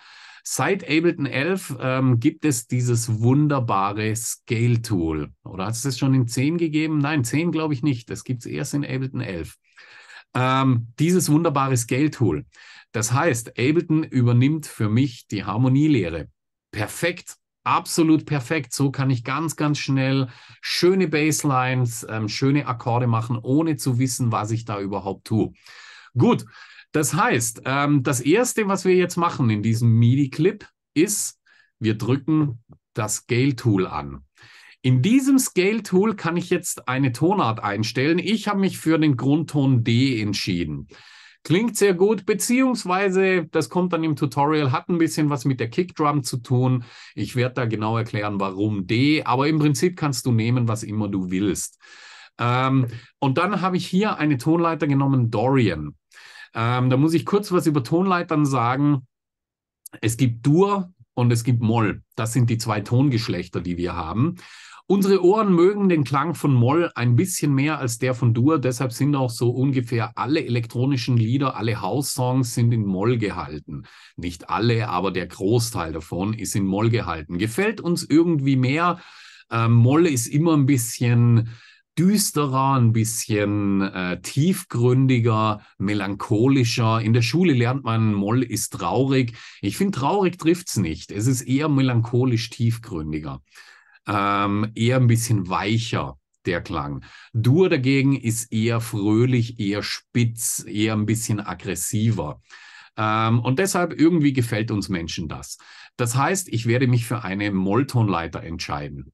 Seit Ableton 11 ähm, gibt es dieses wunderbare Scale-Tool. Oder hat es das schon in 10 gegeben? Nein, 10 glaube ich nicht. Das gibt es erst in Ableton 11. Ähm, dieses wunderbare Scale-Tool. Das heißt, Ableton übernimmt für mich die Harmonielehre. Perfekt absolut perfekt. So kann ich ganz, ganz schnell schöne Basslines, ähm, schöne Akkorde machen, ohne zu wissen, was ich da überhaupt tue. Gut, das heißt, ähm, das Erste, was wir jetzt machen in diesem MIDI-Clip, ist, wir drücken das Scale-Tool an. In diesem Scale-Tool kann ich jetzt eine Tonart einstellen. Ich habe mich für den Grundton D entschieden. Klingt sehr gut, beziehungsweise, das kommt dann im Tutorial, hat ein bisschen was mit der Kickdrum zu tun. Ich werde da genau erklären, warum D, aber im Prinzip kannst du nehmen, was immer du willst. Ähm, und dann habe ich hier eine Tonleiter genommen, Dorian. Ähm, da muss ich kurz was über Tonleitern sagen. Es gibt Dur und es gibt Moll. Das sind die zwei Tongeschlechter, die wir haben. Unsere Ohren mögen den Klang von Moll ein bisschen mehr als der von Dur, deshalb sind auch so ungefähr alle elektronischen Lieder, alle House-Songs sind in Moll gehalten. Nicht alle, aber der Großteil davon ist in Moll gehalten. Gefällt uns irgendwie mehr. Ähm, Moll ist immer ein bisschen düsterer, ein bisschen äh, tiefgründiger, melancholischer. In der Schule lernt man, Moll ist traurig. Ich finde, traurig trifft es nicht. Es ist eher melancholisch tiefgründiger ähm, eher ein bisschen weicher, der Klang. Dur dagegen ist eher fröhlich, eher spitz, eher ein bisschen aggressiver. Ähm, und deshalb irgendwie gefällt uns Menschen das. Das heißt, ich werde mich für eine Molltonleiter entscheiden.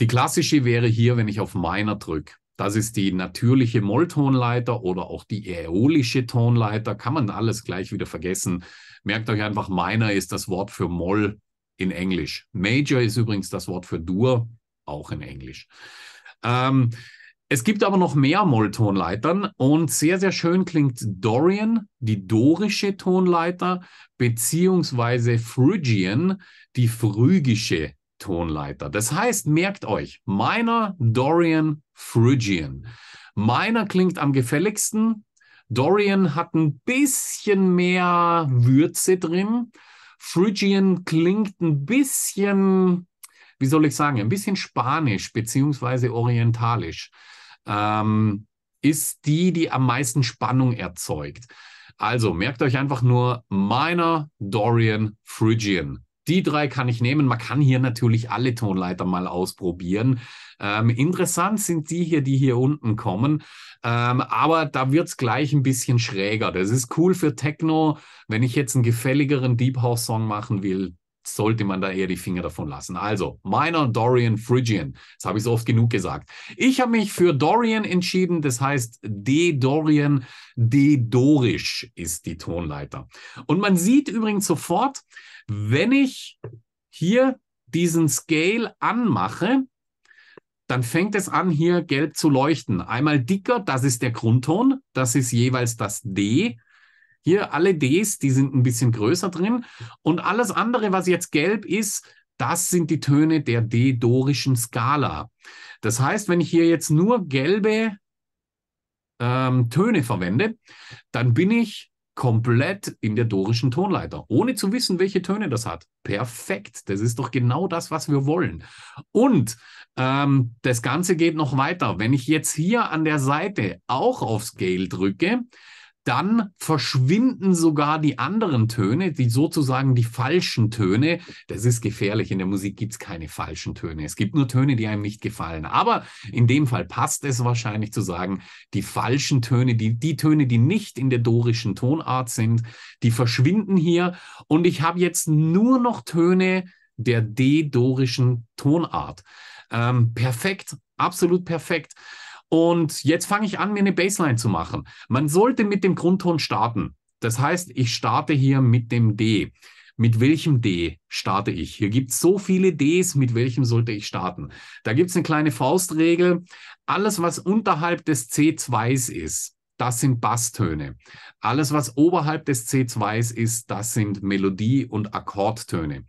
Die klassische wäre hier, wenn ich auf meiner drücke. Das ist die natürliche Molltonleiter oder auch die äolische Tonleiter. Kann man alles gleich wieder vergessen. Merkt euch einfach, meiner ist das Wort für Moll in Englisch. Major ist übrigens das Wort für Dur, auch in Englisch. Ähm, es gibt aber noch mehr Molltonleitern und sehr, sehr schön klingt Dorian, die dorische Tonleiter, beziehungsweise Phrygian, die phrygische Tonleiter. Das heißt, merkt euch, meiner Dorian Phrygian. Meiner klingt am gefälligsten. Dorian hat ein bisschen mehr Würze drin. Phrygian klingt ein bisschen, wie soll ich sagen, ein bisschen spanisch beziehungsweise orientalisch. Ähm, ist die, die am meisten Spannung erzeugt. Also merkt euch einfach nur Minor Dorian Phrygian die drei kann ich nehmen. Man kann hier natürlich alle Tonleiter mal ausprobieren. Ähm, interessant sind die hier, die hier unten kommen. Ähm, aber da wird es gleich ein bisschen schräger. Das ist cool für Techno. Wenn ich jetzt einen gefälligeren Deep House Song machen will, sollte man da eher die Finger davon lassen. Also, Minor Dorian Phrygian. Das habe ich so oft genug gesagt. Ich habe mich für Dorian entschieden. Das heißt, D-Dorian, D-Dorisch ist die Tonleiter. Und man sieht übrigens sofort, wenn ich hier diesen Scale anmache, dann fängt es an, hier gelb zu leuchten. Einmal dicker, das ist der Grundton, das ist jeweils das D. Hier alle Ds, die sind ein bisschen größer drin. Und alles andere, was jetzt gelb ist, das sind die Töne der D-dorischen Skala. Das heißt, wenn ich hier jetzt nur gelbe ähm, Töne verwende, dann bin ich komplett in der dorischen Tonleiter, ohne zu wissen, welche Töne das hat. Perfekt, das ist doch genau das, was wir wollen. Und ähm, das Ganze geht noch weiter. Wenn ich jetzt hier an der Seite auch auf Scale drücke, dann verschwinden sogar die anderen Töne, die sozusagen die falschen Töne. Das ist gefährlich. In der Musik gibt es keine falschen Töne. Es gibt nur Töne, die einem nicht gefallen. Aber in dem Fall passt es wahrscheinlich zu sagen, die falschen Töne, die, die Töne, die nicht in der dorischen Tonart sind, die verschwinden hier. Und ich habe jetzt nur noch Töne der D-dorischen Tonart. Ähm, perfekt, absolut perfekt. Und jetzt fange ich an, mir eine Baseline zu machen. Man sollte mit dem Grundton starten. Das heißt, ich starte hier mit dem D. Mit welchem D starte ich? Hier gibt es so viele Ds, mit welchem sollte ich starten? Da gibt es eine kleine Faustregel. Alles, was unterhalb des C2s ist, das sind Basstöne. Alles, was oberhalb des C2s ist, das sind Melodie- und Akkordtöne.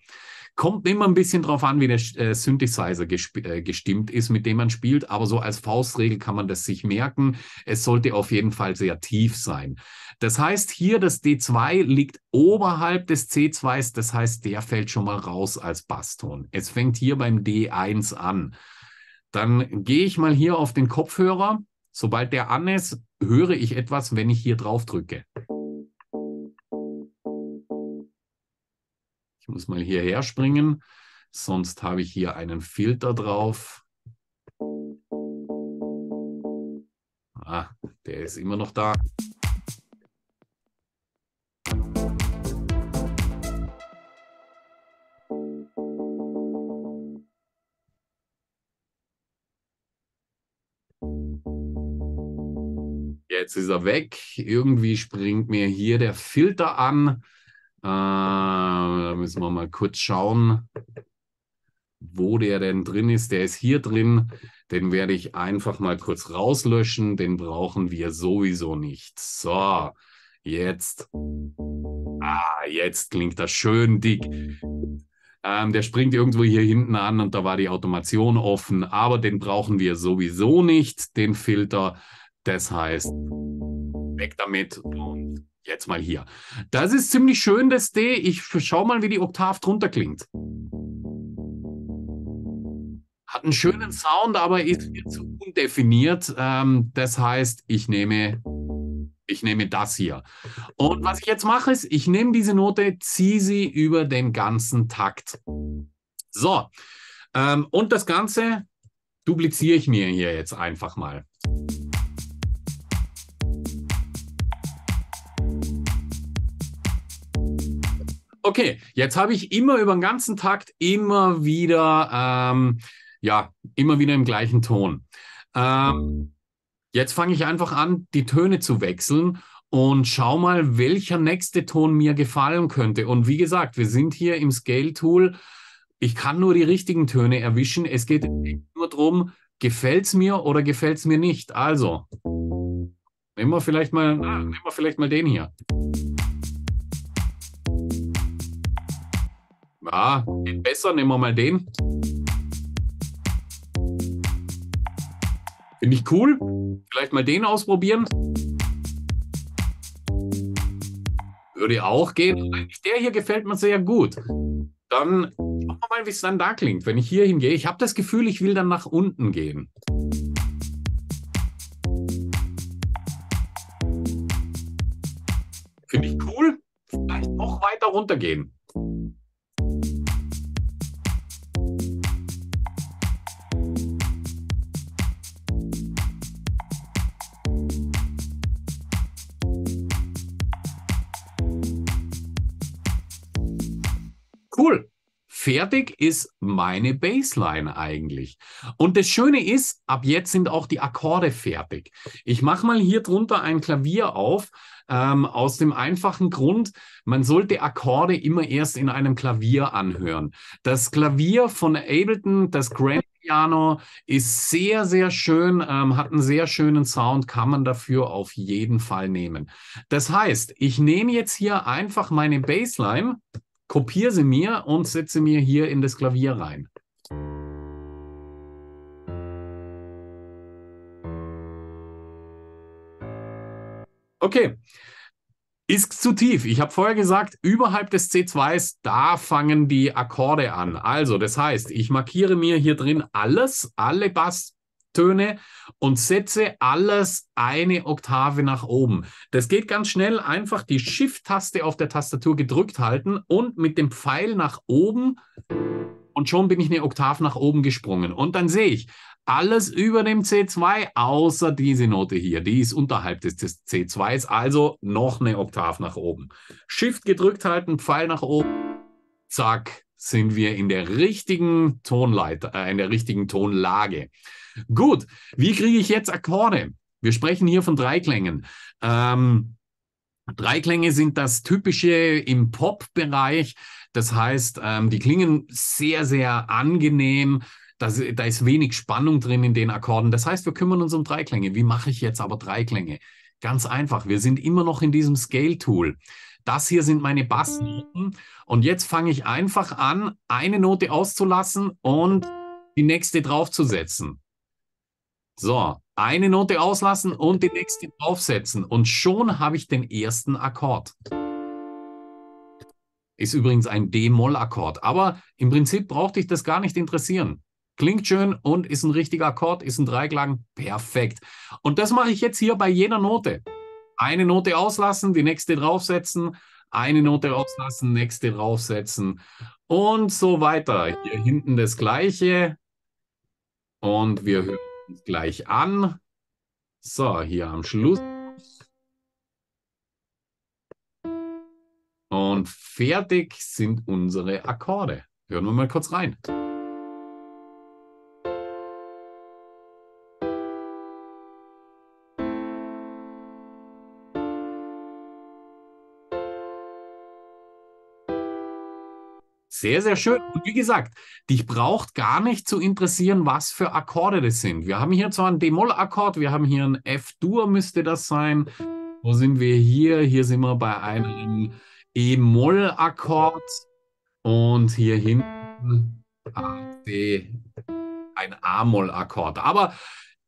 Kommt immer ein bisschen drauf an, wie der äh, Synthesizer äh, gestimmt ist, mit dem man spielt, aber so als Faustregel kann man das sich merken. Es sollte auf jeden Fall sehr tief sein. Das heißt, hier das D2 liegt oberhalb des C2s, das heißt, der fällt schon mal raus als Basston. Es fängt hier beim D1 an. Dann gehe ich mal hier auf den Kopfhörer. Sobald der an ist, höre ich etwas, wenn ich hier drauf drücke. muss mal hierher springen. Sonst habe ich hier einen Filter drauf. Ah, der ist immer noch da. Jetzt ist er weg. Irgendwie springt mir hier der Filter an. Äh, da müssen wir mal kurz schauen, wo der denn drin ist. Der ist hier drin. Den werde ich einfach mal kurz rauslöschen. Den brauchen wir sowieso nicht. So, jetzt. Ah, jetzt klingt das schön dick. Ähm, der springt irgendwo hier hinten an und da war die Automation offen. Aber den brauchen wir sowieso nicht, den Filter. Das heißt, weg damit und jetzt mal hier. Das ist ziemlich schön, das D. Ich schau mal, wie die Oktav drunter klingt. Hat einen schönen Sound, aber ist mir zu undefiniert. Ähm, das heißt, ich nehme, ich nehme das hier. Und was ich jetzt mache, ist, ich nehme diese Note, ziehe sie über den ganzen Takt. So, ähm, und das Ganze dupliziere ich mir hier jetzt einfach mal. okay, jetzt habe ich immer über den ganzen Takt immer wieder, ähm, ja, immer wieder im gleichen Ton. Ähm, jetzt fange ich einfach an, die Töne zu wechseln und schau mal, welcher nächste Ton mir gefallen könnte. Und wie gesagt, wir sind hier im Scale-Tool. Ich kann nur die richtigen Töne erwischen. Es geht nur darum, gefällt es mir oder gefällt es mir nicht. Also, nehmen wir vielleicht mal, na, ah, nehmen wir vielleicht mal den hier. Ja, geht besser, nehmen wir mal den. Finde ich cool. Vielleicht mal den ausprobieren. Würde auch gehen. der hier gefällt mir sehr gut. Dann schauen wir mal, wie es dann da klingt. Wenn ich hier hingehe, ich habe das Gefühl, ich will dann nach unten gehen. Finde ich cool. Vielleicht noch weiter runter gehen. fertig ist meine Bassline eigentlich. Und das Schöne ist, ab jetzt sind auch die Akkorde fertig. Ich mache mal hier drunter ein Klavier auf, ähm, aus dem einfachen Grund, man sollte Akkorde immer erst in einem Klavier anhören. Das Klavier von Ableton, das Grand Piano, ist sehr, sehr schön, ähm, hat einen sehr schönen Sound, kann man dafür auf jeden Fall nehmen. Das heißt, ich nehme jetzt hier einfach meine Bassline kopiere sie mir und setze mir hier in das Klavier rein. Okay. Ist zu tief. Ich habe vorher gesagt, überhalb des C2s, da fangen die Akkorde an. Also, das heißt, ich markiere mir hier drin alles, alle Bass, Töne und setze alles eine Oktave nach oben. Das geht ganz schnell, einfach die Shift-Taste auf der Tastatur gedrückt halten und mit dem Pfeil nach oben und schon bin ich eine Oktave nach oben gesprungen. Und dann sehe ich, alles über dem C2, außer diese Note hier. Die ist unterhalb des, C2s, also noch eine Oktave nach oben. Shift gedrückt halten, Pfeil nach oben, zack, sind wir in der richtigen Tonleiter, äh, in der richtigen Tonlage. Gut, wie kriege ich jetzt Akkorde? Wir sprechen hier von Dreiklängen. Ähm, Dreiklänge sind das typische im Pop-Bereich. Das heißt, ähm, die klingen sehr, sehr angenehm. Das, da ist wenig Spannung drin in den Akkorden. Das heißt, wir kümmern uns um Dreiklänge. Wie mache ich jetzt aber Dreiklänge? Ganz einfach. Wir sind immer noch in diesem Scale-Tool. Das hier sind meine Bassnoten. Und jetzt fange ich einfach an, eine Note auszulassen und die nächste draufzusetzen. So, eine Note auslassen und die nächste draufsetzen. Und schon habe ich den ersten Akkord. Ist übrigens ein D-Moll-Akkord. Aber im Prinzip braucht dich das gar nicht interessieren. Klingt schön und ist ein richtiger Akkord, ist ein Dreiklang. Perfekt. Und das mache ich jetzt hier bei jeder Note. Eine Note auslassen, die nächste draufsetzen, eine Note auslassen, nächste draufsetzen und so weiter. Hier hinten das gleiche. Und wir hören gleich an. So, hier am Schluss. Und fertig sind unsere Akkorde. Hören wir mal kurz rein. Sehr, sehr schön. Und wie gesagt, dich braucht gar nicht zu interessieren, was für Akkorde das sind. Wir haben hier zwar einen D-Moll-Akkord, wir haben hier einen F-Dur, müsste das sein. Wo sind wir hier? Hier sind wir bei einem E-Moll-Akkord. Und hier hinten A, D, ein A-Moll-Akkord. Aber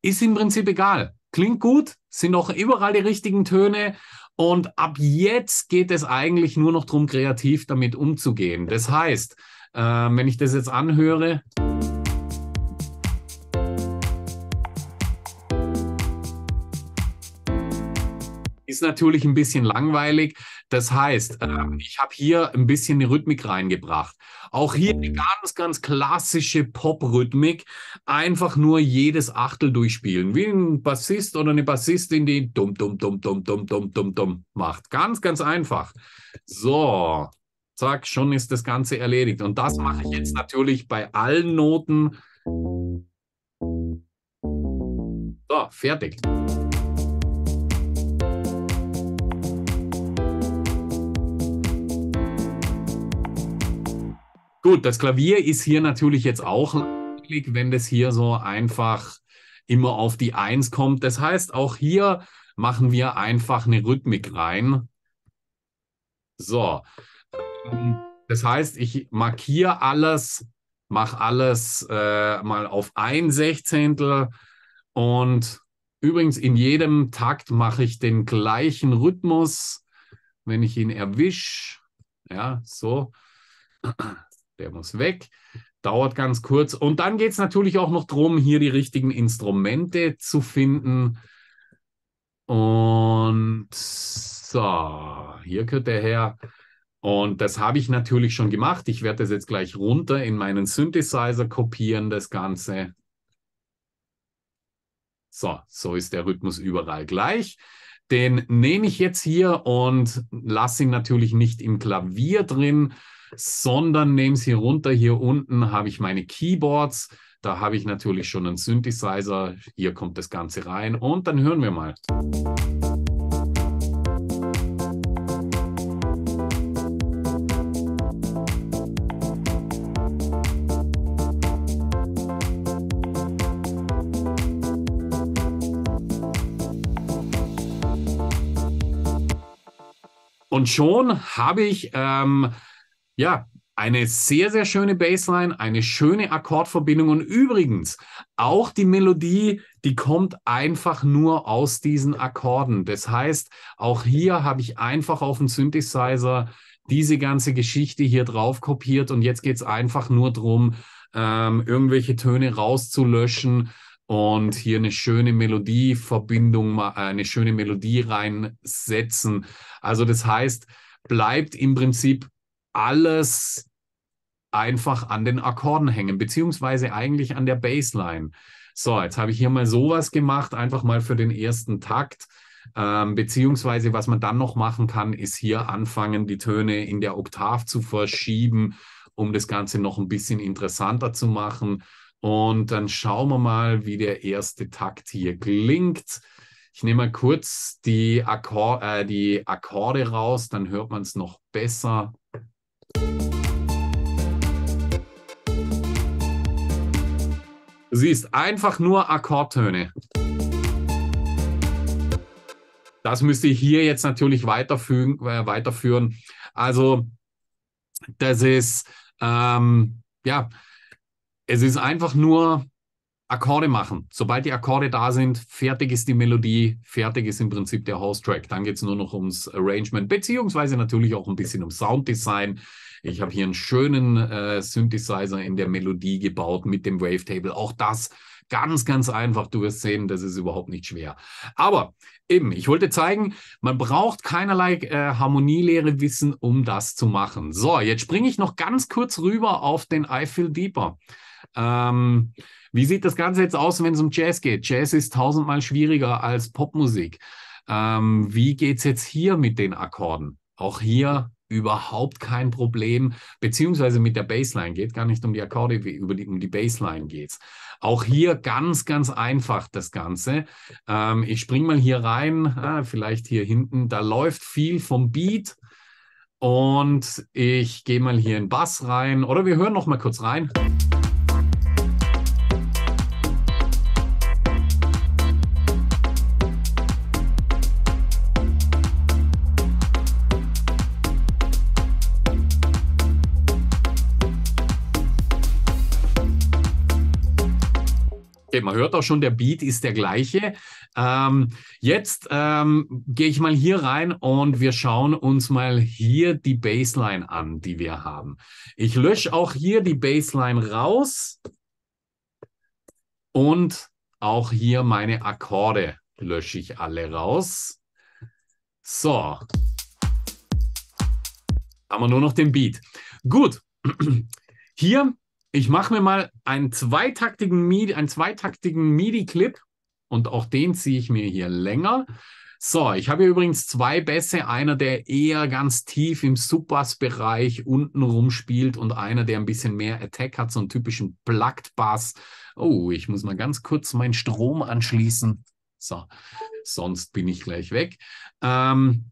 ist im Prinzip egal klingt gut, sind noch überall die richtigen Töne. Und ab jetzt geht es eigentlich nur noch darum, kreativ damit umzugehen. Das heißt, äh, wenn ich das jetzt anhöre. Ist natürlich ein bisschen langweilig. Das heißt, ähm, mhm. ich habe hier ein bisschen eine Rhythmik reingebracht. Auch hier eine mhm. ganz, ganz klassische Pop-Rhythmik. Einfach nur jedes Achtel durchspielen. Wie ein Bassist oder eine Bassistin, die dumm, dumm, dumm, dumm, dumm, dumm, dumm, dumm macht. Ganz, ganz einfach. So, zack, schon ist das Ganze erledigt. Und das mache ich jetzt natürlich bei allen Noten. So, fertig. Gut, das Klavier ist hier natürlich jetzt auch langweilig, wenn das hier so einfach immer auf die Eins kommt. Das heißt, auch hier machen wir einfach eine Rhythmik rein. So. Ähm, das heißt, ich markiere alles, mache alles äh, mal auf ein Sechzehntel und übrigens in jedem Takt mache ich den gleichen Rhythmus, wenn ich ihn erwische. Ja, so der muss weg. Dauert ganz kurz. Und dann geht es natürlich auch noch darum, hier die richtigen Instrumente zu finden. Und so, hier gehört der her. Und das habe ich natürlich schon gemacht. Ich werde das jetzt gleich runter in meinen Synthesizer kopieren, das Ganze. So, so ist der Rhythmus überall gleich. Den nehme ich jetzt hier und lasse ihn natürlich nicht im Klavier drin, sondern nehme es hier runter. Hier unten habe ich meine Keyboards. Da habe ich natürlich schon einen Synthesizer. Hier kommt das Ganze rein und dann hören wir mal. Und schon habe ich ähm, ja, eine sehr, sehr schöne Bassline, eine schöne Akkordverbindung und übrigens auch die Melodie, die kommt einfach nur aus diesen Akkorden. Das heißt, auch hier habe ich einfach auf dem Synthesizer diese ganze Geschichte hier drauf kopiert und jetzt geht es einfach nur darum, ähm, irgendwelche Töne rauszulöschen und hier eine schöne Melodieverbindung, äh, eine schöne Melodie reinsetzen. Also das heißt, bleibt im Prinzip alles einfach an den Akkorden hängen, beziehungsweise eigentlich an der Bassline. So, jetzt habe ich hier mal sowas gemacht, einfach mal für den ersten Takt. Ähm, beziehungsweise, was man dann noch machen kann, ist hier anfangen, die Töne in der Oktav zu verschieben, um das Ganze noch ein bisschen interessanter zu machen. Und dann schauen wir mal, wie der erste Takt hier klingt. Ich nehme mal kurz die, Akkor äh, die Akkorde raus, dann hört man es noch besser. Du siehst einfach nur Akkordtöne. Das müsste ich hier jetzt natürlich weiterfügen, äh, weiterführen. Also, das ist, ähm, ja, es ist einfach nur Akkorde machen. Sobald die Akkorde da sind, fertig ist die Melodie, fertig ist im Prinzip der House-Track. Dann geht es nur noch ums Arrangement, beziehungsweise natürlich auch ein bisschen um Sounddesign. Ich habe hier einen schönen äh, Synthesizer in der Melodie gebaut mit dem Wavetable. Auch das ganz, ganz einfach. Du wirst sehen, das ist überhaupt nicht schwer. Aber eben, ich wollte zeigen, man braucht keinerlei äh, Harmonielehre Wissen, um das zu machen. So, jetzt springe ich noch ganz kurz rüber auf den I Feel Deeper. Ähm, wie sieht das Ganze jetzt aus, wenn es um Jazz geht? Jazz ist tausendmal schwieriger als Popmusik. Ähm, wie geht es jetzt hier mit den Akkorden? Auch hier überhaupt kein Problem, beziehungsweise mit der Bassline geht gar nicht um die Akkorde, über die, um die Bassline geht es. Auch hier ganz, ganz einfach das Ganze. Ähm, ich springe mal hier rein, ah, vielleicht hier hinten. Da läuft viel vom Beat und ich gehe mal hier in Bass rein oder wir hören noch mal kurz rein. Platte. Man hört auch schon, der Beat ist der gleiche. Ähm, jetzt ähm, gehe ich mal hier rein und wir schauen uns mal hier die Bassline an, die wir haben. Ich lösche auch hier die Bassline raus und auch hier meine Akkorde lösche ich alle raus. So. Haben wir nur noch den Beat. Gut. *clears throat* Hier ich mache mir mal einen zweitaktigen MIDI, einen zweitaktigen MIDI-Clip und auch den ziehe ich mir hier länger. So, ich habe hier übrigens zwei Bässe, einer, der eher ganz tief im Subbass-Bereich unten rumspielt und einer, der ein bisschen mehr Attack hat, so einen typischen Plugged-Bass. Oh, ich muss mal ganz kurz meinen Strom anschließen. So, sonst bin ich gleich weg. Ähm,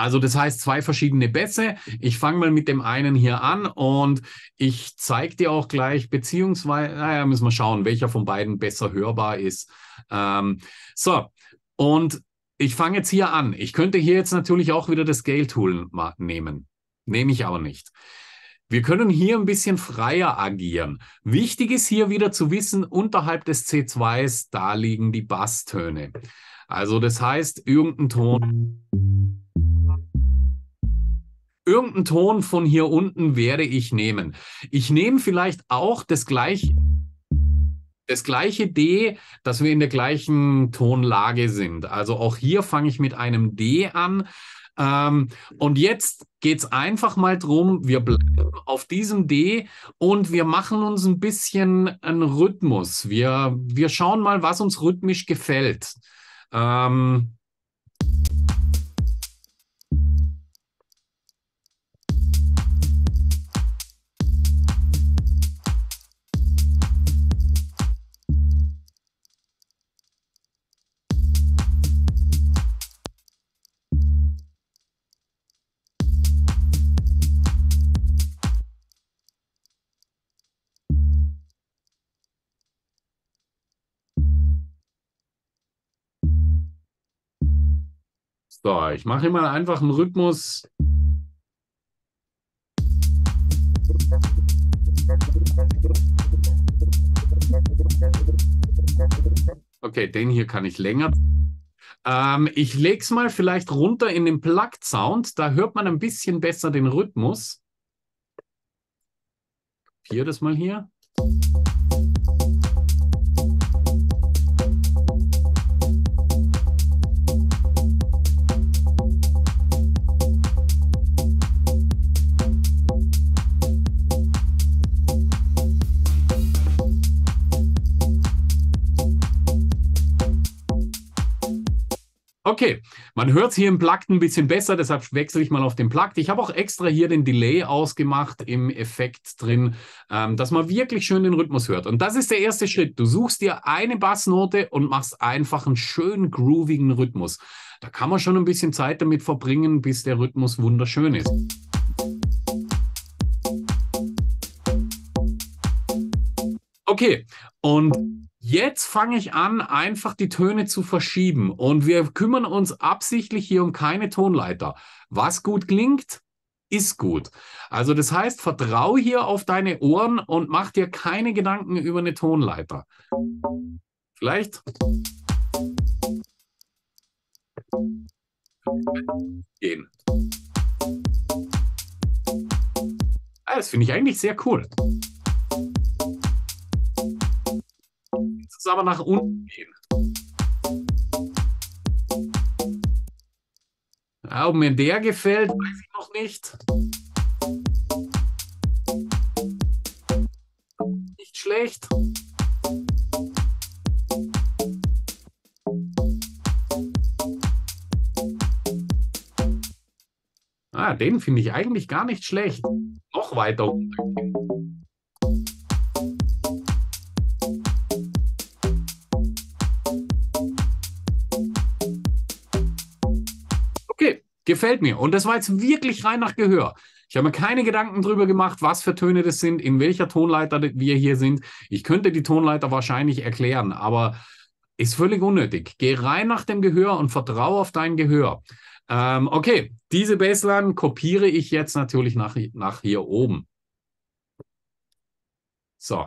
also das heißt zwei verschiedene Bässe. Ich fange mal mit dem einen hier an und ich zeige dir auch gleich, beziehungsweise, naja, müssen wir schauen, welcher von beiden besser hörbar ist. Ähm, so, und ich fange jetzt hier an. Ich könnte hier jetzt natürlich auch wieder das Scale-Tool nehmen. Nehme ich aber nicht. Wir können hier ein bisschen freier agieren. Wichtig ist hier wieder zu wissen, unterhalb des C2s, da liegen die Basstöne. Also das heißt, irgendein Ton irgendeinen Ton von hier unten werde ich nehmen. Ich nehme vielleicht auch das gleiche das gleiche D, dass wir in der gleichen Tonlage sind. Also auch hier fange ich mit einem D an. Ähm, und jetzt geht es einfach mal drum, wir bleiben auf diesem D und wir machen uns ein bisschen einen Rhythmus. Wir, wir schauen mal, was uns rhythmisch gefällt. Ähm, So, ich mache hier mal einfach einen Rhythmus. Okay, den hier kann ich länger. Ähm, ich lege es mal vielleicht runter in den Plug-Sound. Da hört man ein bisschen besser den Rhythmus. Kopiere das mal hier. Okay, man hört es hier im Plugged ein bisschen besser, deshalb wechsle ich mal auf den Plugged. Ich habe auch extra hier den Delay ausgemacht im Effekt drin, ähm, dass man wirklich schön den Rhythmus hört. Und das ist der erste Schritt. Du suchst dir eine Bassnote und machst einfach einen schönen groovigen Rhythmus. Da kann man schon ein bisschen Zeit damit verbringen, bis der Rhythmus wunderschön ist. Okay, und Jetzt fange ich an, einfach die Töne zu verschieben und wir kümmern uns absichtlich hier um keine Tonleiter. Was gut klingt, ist gut. Also das heißt, vertraue hier auf deine Ohren und mach dir keine Gedanken über eine Tonleiter. Vielleicht. Gehen. Ah, das finde ich eigentlich sehr cool. es aber nach unten gehen. Ja, ob mir der gefällt, weiß ich noch nicht. Nicht schlecht. Ah, den finde ich eigentlich gar nicht schlecht. Noch weiter runter. Gefällt mir. Und das war jetzt wirklich rein nach Gehör. Ich habe mir keine Gedanken darüber gemacht, was für Töne das sind, in welcher Tonleiter wir hier sind. Ich könnte die Tonleiter wahrscheinlich erklären, aber ist völlig unnötig. Geh rein nach dem Gehör und vertraue auf dein Gehör. Ähm, okay, diese Baseline kopiere ich jetzt natürlich nach, nach hier oben. So.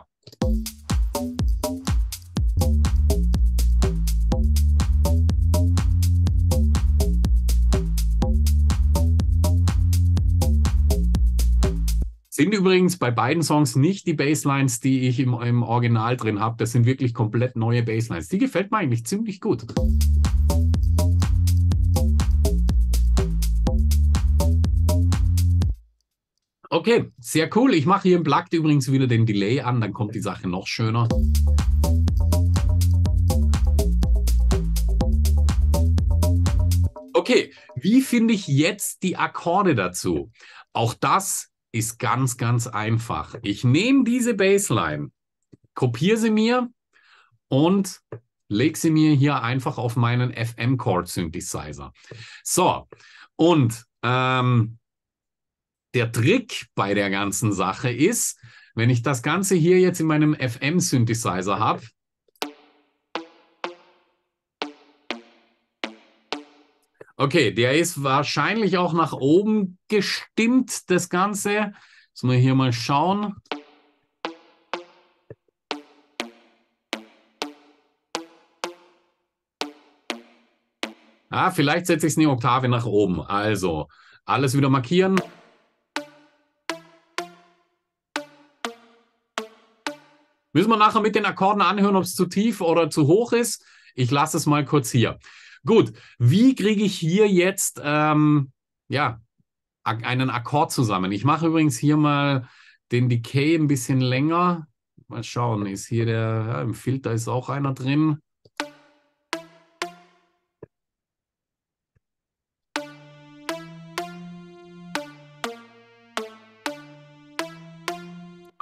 Sind übrigens bei beiden Songs nicht die Basslines, die ich im, im Original drin habe. Das sind wirklich komplett neue Basslines. Die gefällt mir eigentlich ziemlich gut. Okay, sehr cool. Ich mache hier im Plugged übrigens wieder den Delay an, dann kommt die Sache noch schöner. Okay, wie finde ich jetzt die Akkorde dazu? Auch das ist ganz, ganz einfach. Ich nehme diese Baseline, kopiere sie mir und lege sie mir hier einfach auf meinen FM-Chord-Synthesizer. So, und ähm, der Trick bei der ganzen Sache ist, wenn ich das Ganze hier jetzt in meinem FM-Synthesizer habe, Okay, der ist wahrscheinlich auch nach oben gestimmt, das Ganze. Müssen wir hier mal schauen. Ah, vielleicht setze ich es in die Oktave nach oben. Also, alles wieder markieren. Müssen wir nachher mit den Akkorden anhören, ob es zu tief oder zu hoch ist. Ich lasse es mal kurz hier. Gut, wie kriege ich hier jetzt ähm, ja, einen Akkord zusammen? Ich mache übrigens hier mal den Decay ein bisschen länger. Mal schauen, ist hier der, ja, im Filter ist auch einer drin.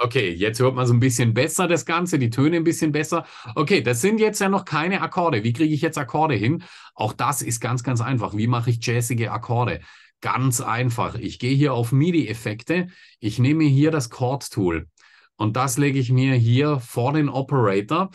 Okay, jetzt hört man so ein bisschen besser das Ganze, die Töne ein bisschen besser. Okay, das sind jetzt ja noch keine Akkorde. Wie kriege ich jetzt Akkorde hin? Auch das ist ganz, ganz einfach. Wie mache ich jazzige Akkorde? Ganz einfach. Ich gehe hier auf MIDI-Effekte. Ich nehme hier das Chord-Tool und das lege ich mir hier vor den Operator.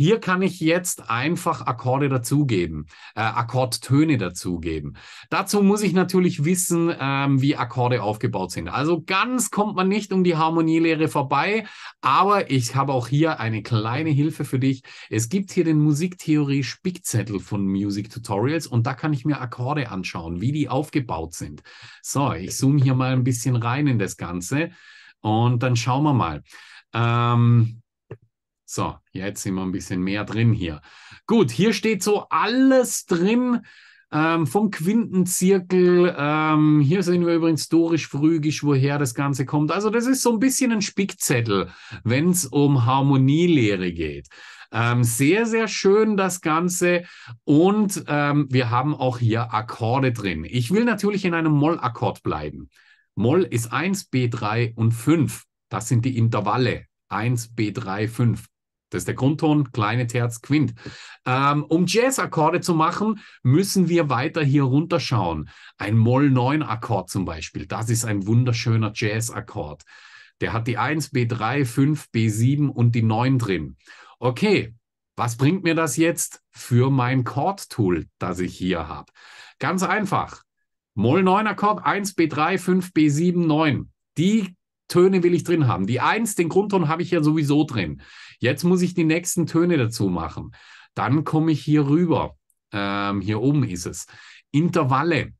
Hier kann ich jetzt einfach Akkorde dazugeben, äh, Akkordtöne dazugeben. Dazu muss ich natürlich wissen, ähm, wie Akkorde aufgebaut sind. Also ganz kommt man nicht um die Harmonielehre vorbei, aber ich habe auch hier eine kleine Hilfe für dich. Es gibt hier den Musiktheorie-Spickzettel von Music Tutorials und da kann ich mir Akkorde anschauen, wie die aufgebaut sind. So, ich zoome hier mal ein bisschen rein in das Ganze und dann schauen wir mal. Ähm, so, jetzt sind wir ein bisschen mehr drin hier. Gut, hier steht so alles drin ähm, vom Quintenzirkel. Ähm, hier sehen wir übrigens dorisch-phrygisch, woher das Ganze kommt. Also das ist so ein bisschen ein Spickzettel, wenn es um Harmonielehre geht. Ähm, sehr, sehr schön das Ganze. Und ähm, wir haben auch hier Akkorde drin. Ich will natürlich in einem Moll-Akkord bleiben. Moll ist 1, B3 und 5. Das sind die Intervalle. 1, B3, 5. Das ist der Grundton, kleine Terz, Quint. Ähm, um Jazz-Akkorde zu machen, müssen wir weiter hier runterschauen. Ein Moll-9-Akkord zum Beispiel, das ist ein wunderschöner Jazz-Akkord. Der hat die 1, B3, 5, B7 und die 9 drin. Okay, was bringt mir das jetzt für mein Chord-Tool, das ich hier habe? Ganz einfach. Moll-9-Akkord, 1, B3, 5, B7, 9. Die Töne will ich drin haben. Die 1, den Grundton habe ich ja sowieso drin. Jetzt muss ich die nächsten Töne dazu machen. Dann komme ich hier rüber. Ähm, hier oben ist es. Intervalle.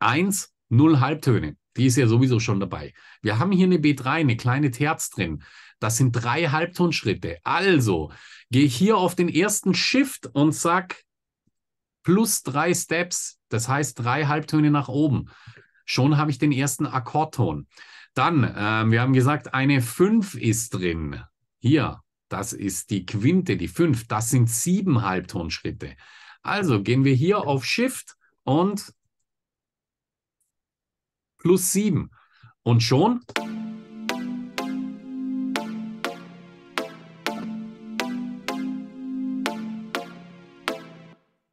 Eins, null Halbtöne. Die ist ja sowieso schon dabei. Wir haben hier eine B3, eine kleine Terz drin. Das sind drei Halbtonschritte. Also gehe ich hier auf den ersten Shift und sag plus drei Steps. Das heißt drei Halbtöne nach oben. Schon habe ich den ersten Akkordton. Dann, äh, wir haben gesagt, eine 5 ist drin. Hier, das ist die Quinte, die 5, das sind sieben Halbtonschritte. Also gehen wir hier auf Shift und plus 7. Und schon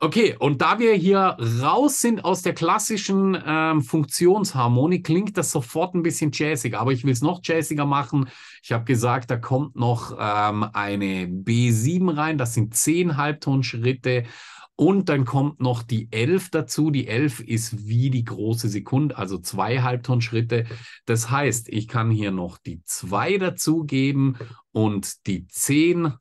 Okay, und da wir hier raus sind aus der klassischen ähm, Funktionsharmonik, klingt das sofort ein bisschen jazziger, aber ich will es noch jazziger machen. Ich habe gesagt, da kommt noch ähm, eine B7 rein, das sind zehn Halbtonschritte. Und dann kommt noch die 11 dazu. Die 11 ist wie die große Sekunde, also zwei Halbtonschritte. Das heißt, ich kann hier noch die 2 dazugeben und die 10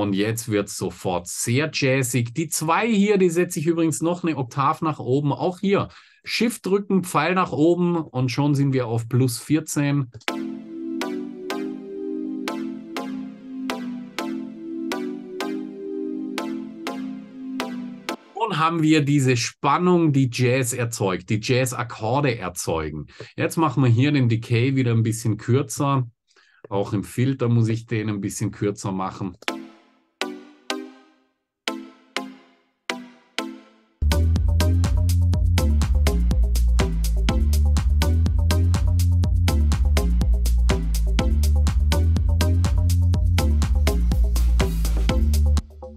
und jetzt wird es sofort sehr jazzig. Die zwei hier, die setze ich übrigens noch eine Oktav nach oben. Auch hier Shift drücken, Pfeil nach oben und schon sind wir auf plus 14. haben wir diese Spannung, die Jazz erzeugt, die Jazz-Akkorde erzeugen. Jetzt machen wir hier den Decay wieder ein bisschen kürzer. Auch im Filter muss ich den ein bisschen kürzer machen.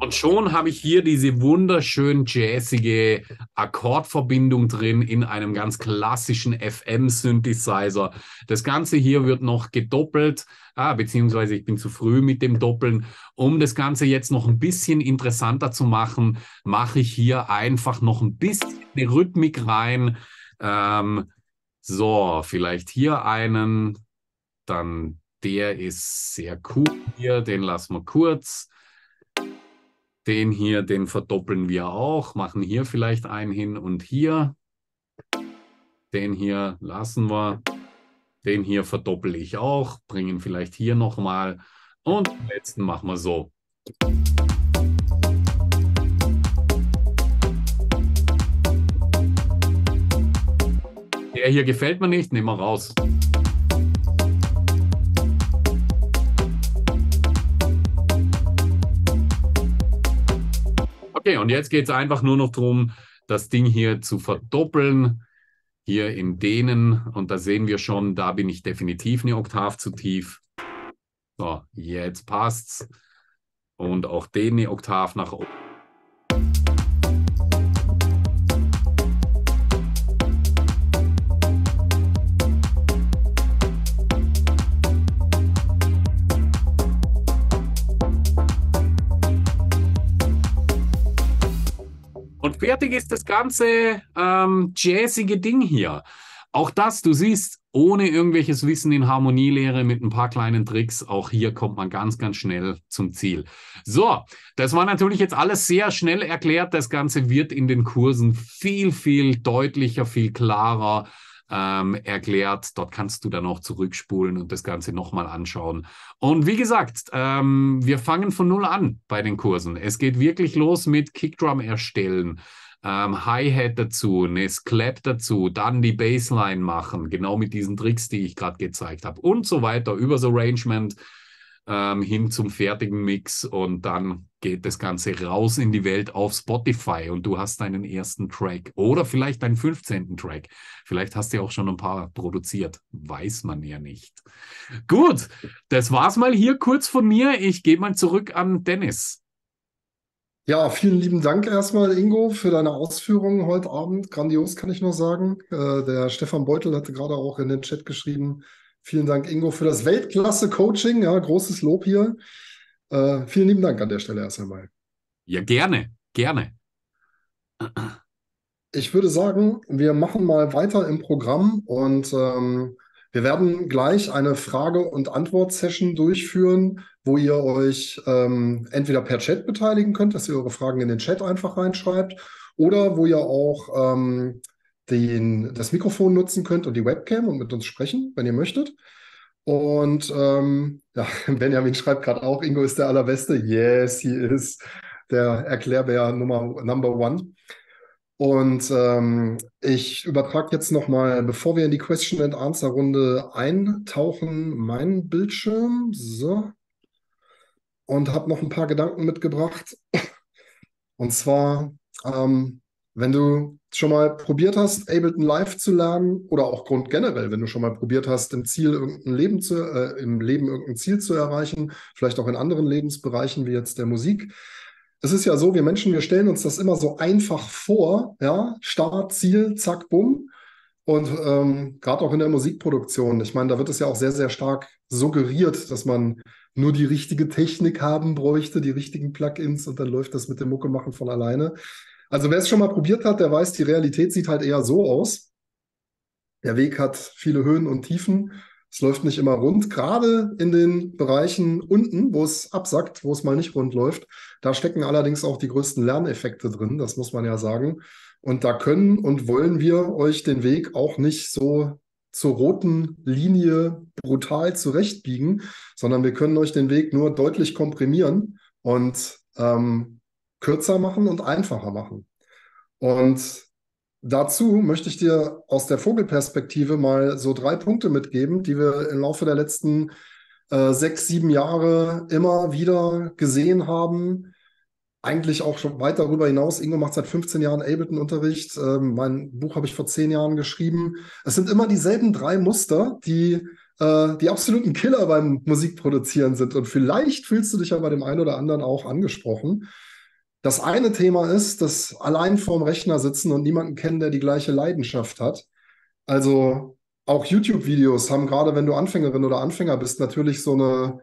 Und schon habe ich hier diese wunderschön jazzige Akkordverbindung drin in einem ganz klassischen FM-Synthesizer. Das Ganze hier wird noch gedoppelt, ah, beziehungsweise ich bin zu früh mit dem Doppeln. Um das Ganze jetzt noch ein bisschen interessanter zu machen, mache ich hier einfach noch ein bisschen eine Rhythmik rein. Ähm, so, vielleicht hier einen, dann der ist sehr cool hier, den lassen wir kurz. Den hier, den verdoppeln wir auch, machen hier vielleicht einen hin und hier. Den hier lassen wir. Den hier verdoppel ich auch, bringen vielleicht hier nochmal. Und den letzten machen wir so. Der hier gefällt mir nicht, nehmen wir raus. Okay, und jetzt geht es einfach nur noch darum, das Ding hier zu verdoppeln. Hier in denen. Und da sehen wir schon, da bin ich definitiv eine Oktav zu tief. So, jetzt passt's. Und auch den eine Oktav nach oben. fertig ist das ganze ähm, jazzige Ding hier. Auch das, du siehst, ohne irgendwelches Wissen in Harmonielehre mit ein paar kleinen Tricks, auch hier kommt man ganz, ganz schnell zum Ziel. So, das war natürlich jetzt alles sehr schnell erklärt. Das Ganze wird in den Kursen viel, viel deutlicher, viel klarer ähm, erklärt. Dort kannst du dann auch zurückspulen und das Ganze nochmal anschauen. Und wie gesagt, ähm, wir fangen von null an bei den Kursen. Es geht wirklich los mit Kickdrum erstellen. Ähm, Hi-Hat dazu, eine Clap dazu, dann die Bassline machen, genau mit diesen Tricks, die ich gerade gezeigt habe und so weiter, übers Arrangement, ähm, hin zum fertigen Mix und dann geht das Ganze raus in die Welt auf Spotify und du hast deinen ersten Track oder vielleicht deinen 15. Track. Vielleicht hast du auch schon ein paar produziert. Weiß man ja nicht. Gut, das war's mal hier kurz von mir. Ich gehe mal zurück an Dennis. Ja, vielen lieben Dank erstmal, Ingo, für deine Ausführungen heute Abend. Grandios, kann ich nur sagen. Äh, der Stefan Beutel hatte gerade auch in den Chat geschrieben, Vielen Dank, Ingo, für das Weltklasse-Coaching. Ja, großes Lob hier. Äh, vielen lieben Dank an der Stelle erst einmal. Ja, gerne, gerne. Ich würde sagen, wir machen mal weiter im Programm und ähm, wir werden gleich eine Frage- und Antwort-Session durchführen, wo ihr euch ähm, entweder per Chat beteiligen könnt, dass ihr eure Fragen in den Chat einfach reinschreibt, oder wo ihr auch ähm, den, das Mikrofon nutzen könnt und die Webcam und mit uns sprechen, wenn ihr möchtet. Und ähm, ja, *laughs* Benjamin schreibt gerade auch, Ingo ist der Allerbeste. Yes, he is der Erklärbär Nummer Number One. Und ähm, ich übertrage jetzt nochmal, bevor wir in die Question and Answer Runde eintauchen, meinen Bildschirm. So. Und habe noch ein paar Gedanken mitgebracht. Und zwar, ähm, wenn du schon mal probiert hast, Ableton Live zu lernen oder auch Grund generell, wenn du schon mal probiert hast, im Ziel irgendein Leben zu, äh, im Leben irgendein Ziel zu erreichen, vielleicht auch in anderen Lebensbereichen wie jetzt der Musik. Es ist ja so, wir Menschen, wir stellen uns das immer so einfach vor, ja, Start, Ziel, zack, bumm. Und ähm, gerade auch in der Musikproduktion, ich meine, da wird es ja auch sehr, sehr stark suggeriert, dass man nur die richtige Technik haben bräuchte, die richtigen Plugins und dann läuft das mit dem Mucke machen von alleine. Also wer es schon mal probiert hat, der weiß, die Realität sieht halt eher so aus. Der Weg hat viele Höhen und Tiefen. Es läuft nicht immer rund. Gerade in den Bereichen unten, wo es absackt, wo es mal nicht rund läuft, da stecken allerdings auch die größten Lerneffekte drin. Das muss man ja sagen. Und da können und wollen wir euch den Weg auch nicht so zur roten Linie brutal zurechtbiegen, sondern wir können euch den Weg nur deutlich komprimieren und ähm, kürzer machen und einfacher machen. Und dazu möchte ich dir aus der Vogelperspektive mal so drei Punkte mitgeben, die wir im Laufe der letzten äh, sechs, sieben Jahre immer wieder gesehen haben. Eigentlich auch schon weit darüber hinaus. Ingo macht seit 15 Jahren Ableton-Unterricht. Ähm, mein Buch habe ich vor zehn Jahren geschrieben. Es sind immer dieselben drei Muster, die äh, die absoluten Killer beim Musikproduzieren sind. Und vielleicht fühlst du dich ja bei dem einen oder anderen auch angesprochen. Das eine Thema ist, dass allein vorm Rechner sitzen und niemanden kennen, der die gleiche Leidenschaft hat. Also auch YouTube-Videos haben gerade, wenn du Anfängerin oder Anfänger bist, natürlich so eine,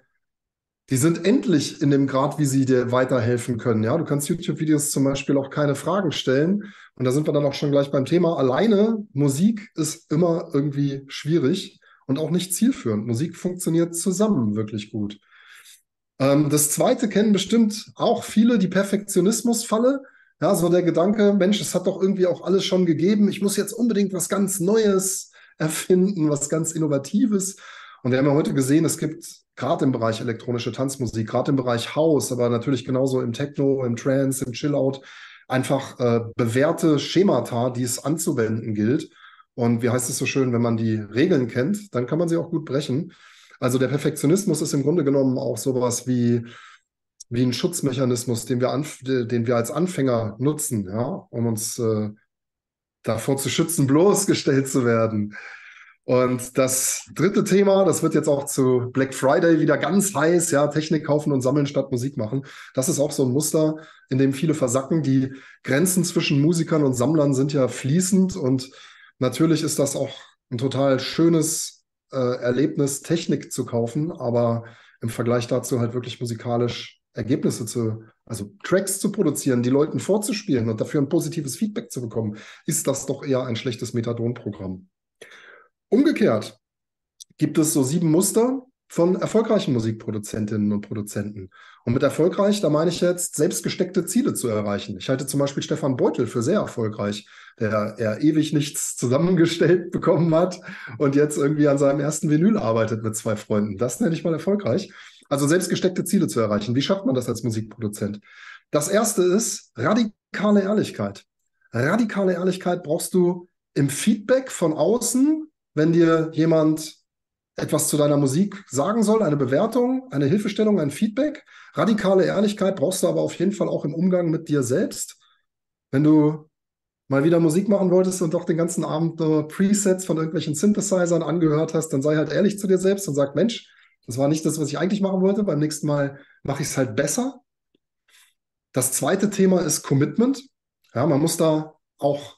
die sind endlich in dem Grad, wie sie dir weiterhelfen können. Ja, du kannst YouTube-Videos zum Beispiel auch keine Fragen stellen. Und da sind wir dann auch schon gleich beim Thema. Alleine Musik ist immer irgendwie schwierig und auch nicht zielführend. Musik funktioniert zusammen wirklich gut. Ähm, das zweite kennen bestimmt auch viele die Perfektionismusfalle. Ja, so der Gedanke, Mensch, es hat doch irgendwie auch alles schon gegeben. Ich muss jetzt unbedingt was ganz Neues erfinden, was ganz Innovatives. Und wir haben ja heute gesehen, es gibt gerade im Bereich elektronische Tanzmusik, gerade im Bereich House, aber natürlich genauso im Techno, im Trance, im Chillout, einfach äh, bewährte Schemata, die es anzuwenden gilt. Und wie heißt es so schön, wenn man die Regeln kennt, dann kann man sie auch gut brechen. Also der Perfektionismus ist im Grunde genommen auch sowas wie, wie ein Schutzmechanismus, den wir, anf den wir als Anfänger nutzen, ja, um uns äh, davor zu schützen, *laughs* bloßgestellt zu werden. Und das dritte Thema, das wird jetzt auch zu Black Friday wieder ganz heiß, ja, Technik kaufen und sammeln statt Musik machen. Das ist auch so ein Muster, in dem viele versacken. Die Grenzen zwischen Musikern und Sammlern sind ja fließend und natürlich ist das auch ein total schönes äh, Erlebnis Technik zu kaufen, aber im Vergleich dazu halt wirklich musikalisch Ergebnisse zu, also Tracks zu produzieren, die Leuten vorzuspielen und dafür ein positives Feedback zu bekommen, ist das doch eher ein schlechtes metadon programm Umgekehrt gibt es so sieben Muster, von erfolgreichen Musikproduzentinnen und Produzenten. Und mit erfolgreich, da meine ich jetzt, selbst gesteckte Ziele zu erreichen. Ich halte zum Beispiel Stefan Beutel für sehr erfolgreich, der er ewig nichts zusammengestellt *laughs* bekommen hat und jetzt irgendwie an seinem ersten Vinyl arbeitet mit zwei Freunden. Das nenne ich mal erfolgreich. Also selbst gesteckte Ziele zu erreichen. Wie schafft man das als Musikproduzent? Das erste ist radikale Ehrlichkeit. Radikale Ehrlichkeit brauchst du im Feedback von außen, wenn dir jemand etwas zu deiner Musik sagen soll, eine Bewertung, eine Hilfestellung, ein Feedback. Radikale Ehrlichkeit brauchst du aber auf jeden Fall auch im Umgang mit dir selbst. Wenn du mal wieder Musik machen wolltest und doch den ganzen Abend nur Presets von irgendwelchen Synthesizern angehört hast, dann sei halt ehrlich zu dir selbst und sag, Mensch, das war nicht das, was ich eigentlich machen wollte. Beim nächsten Mal mache ich es halt besser. Das zweite Thema ist Commitment. Ja, man muss da auch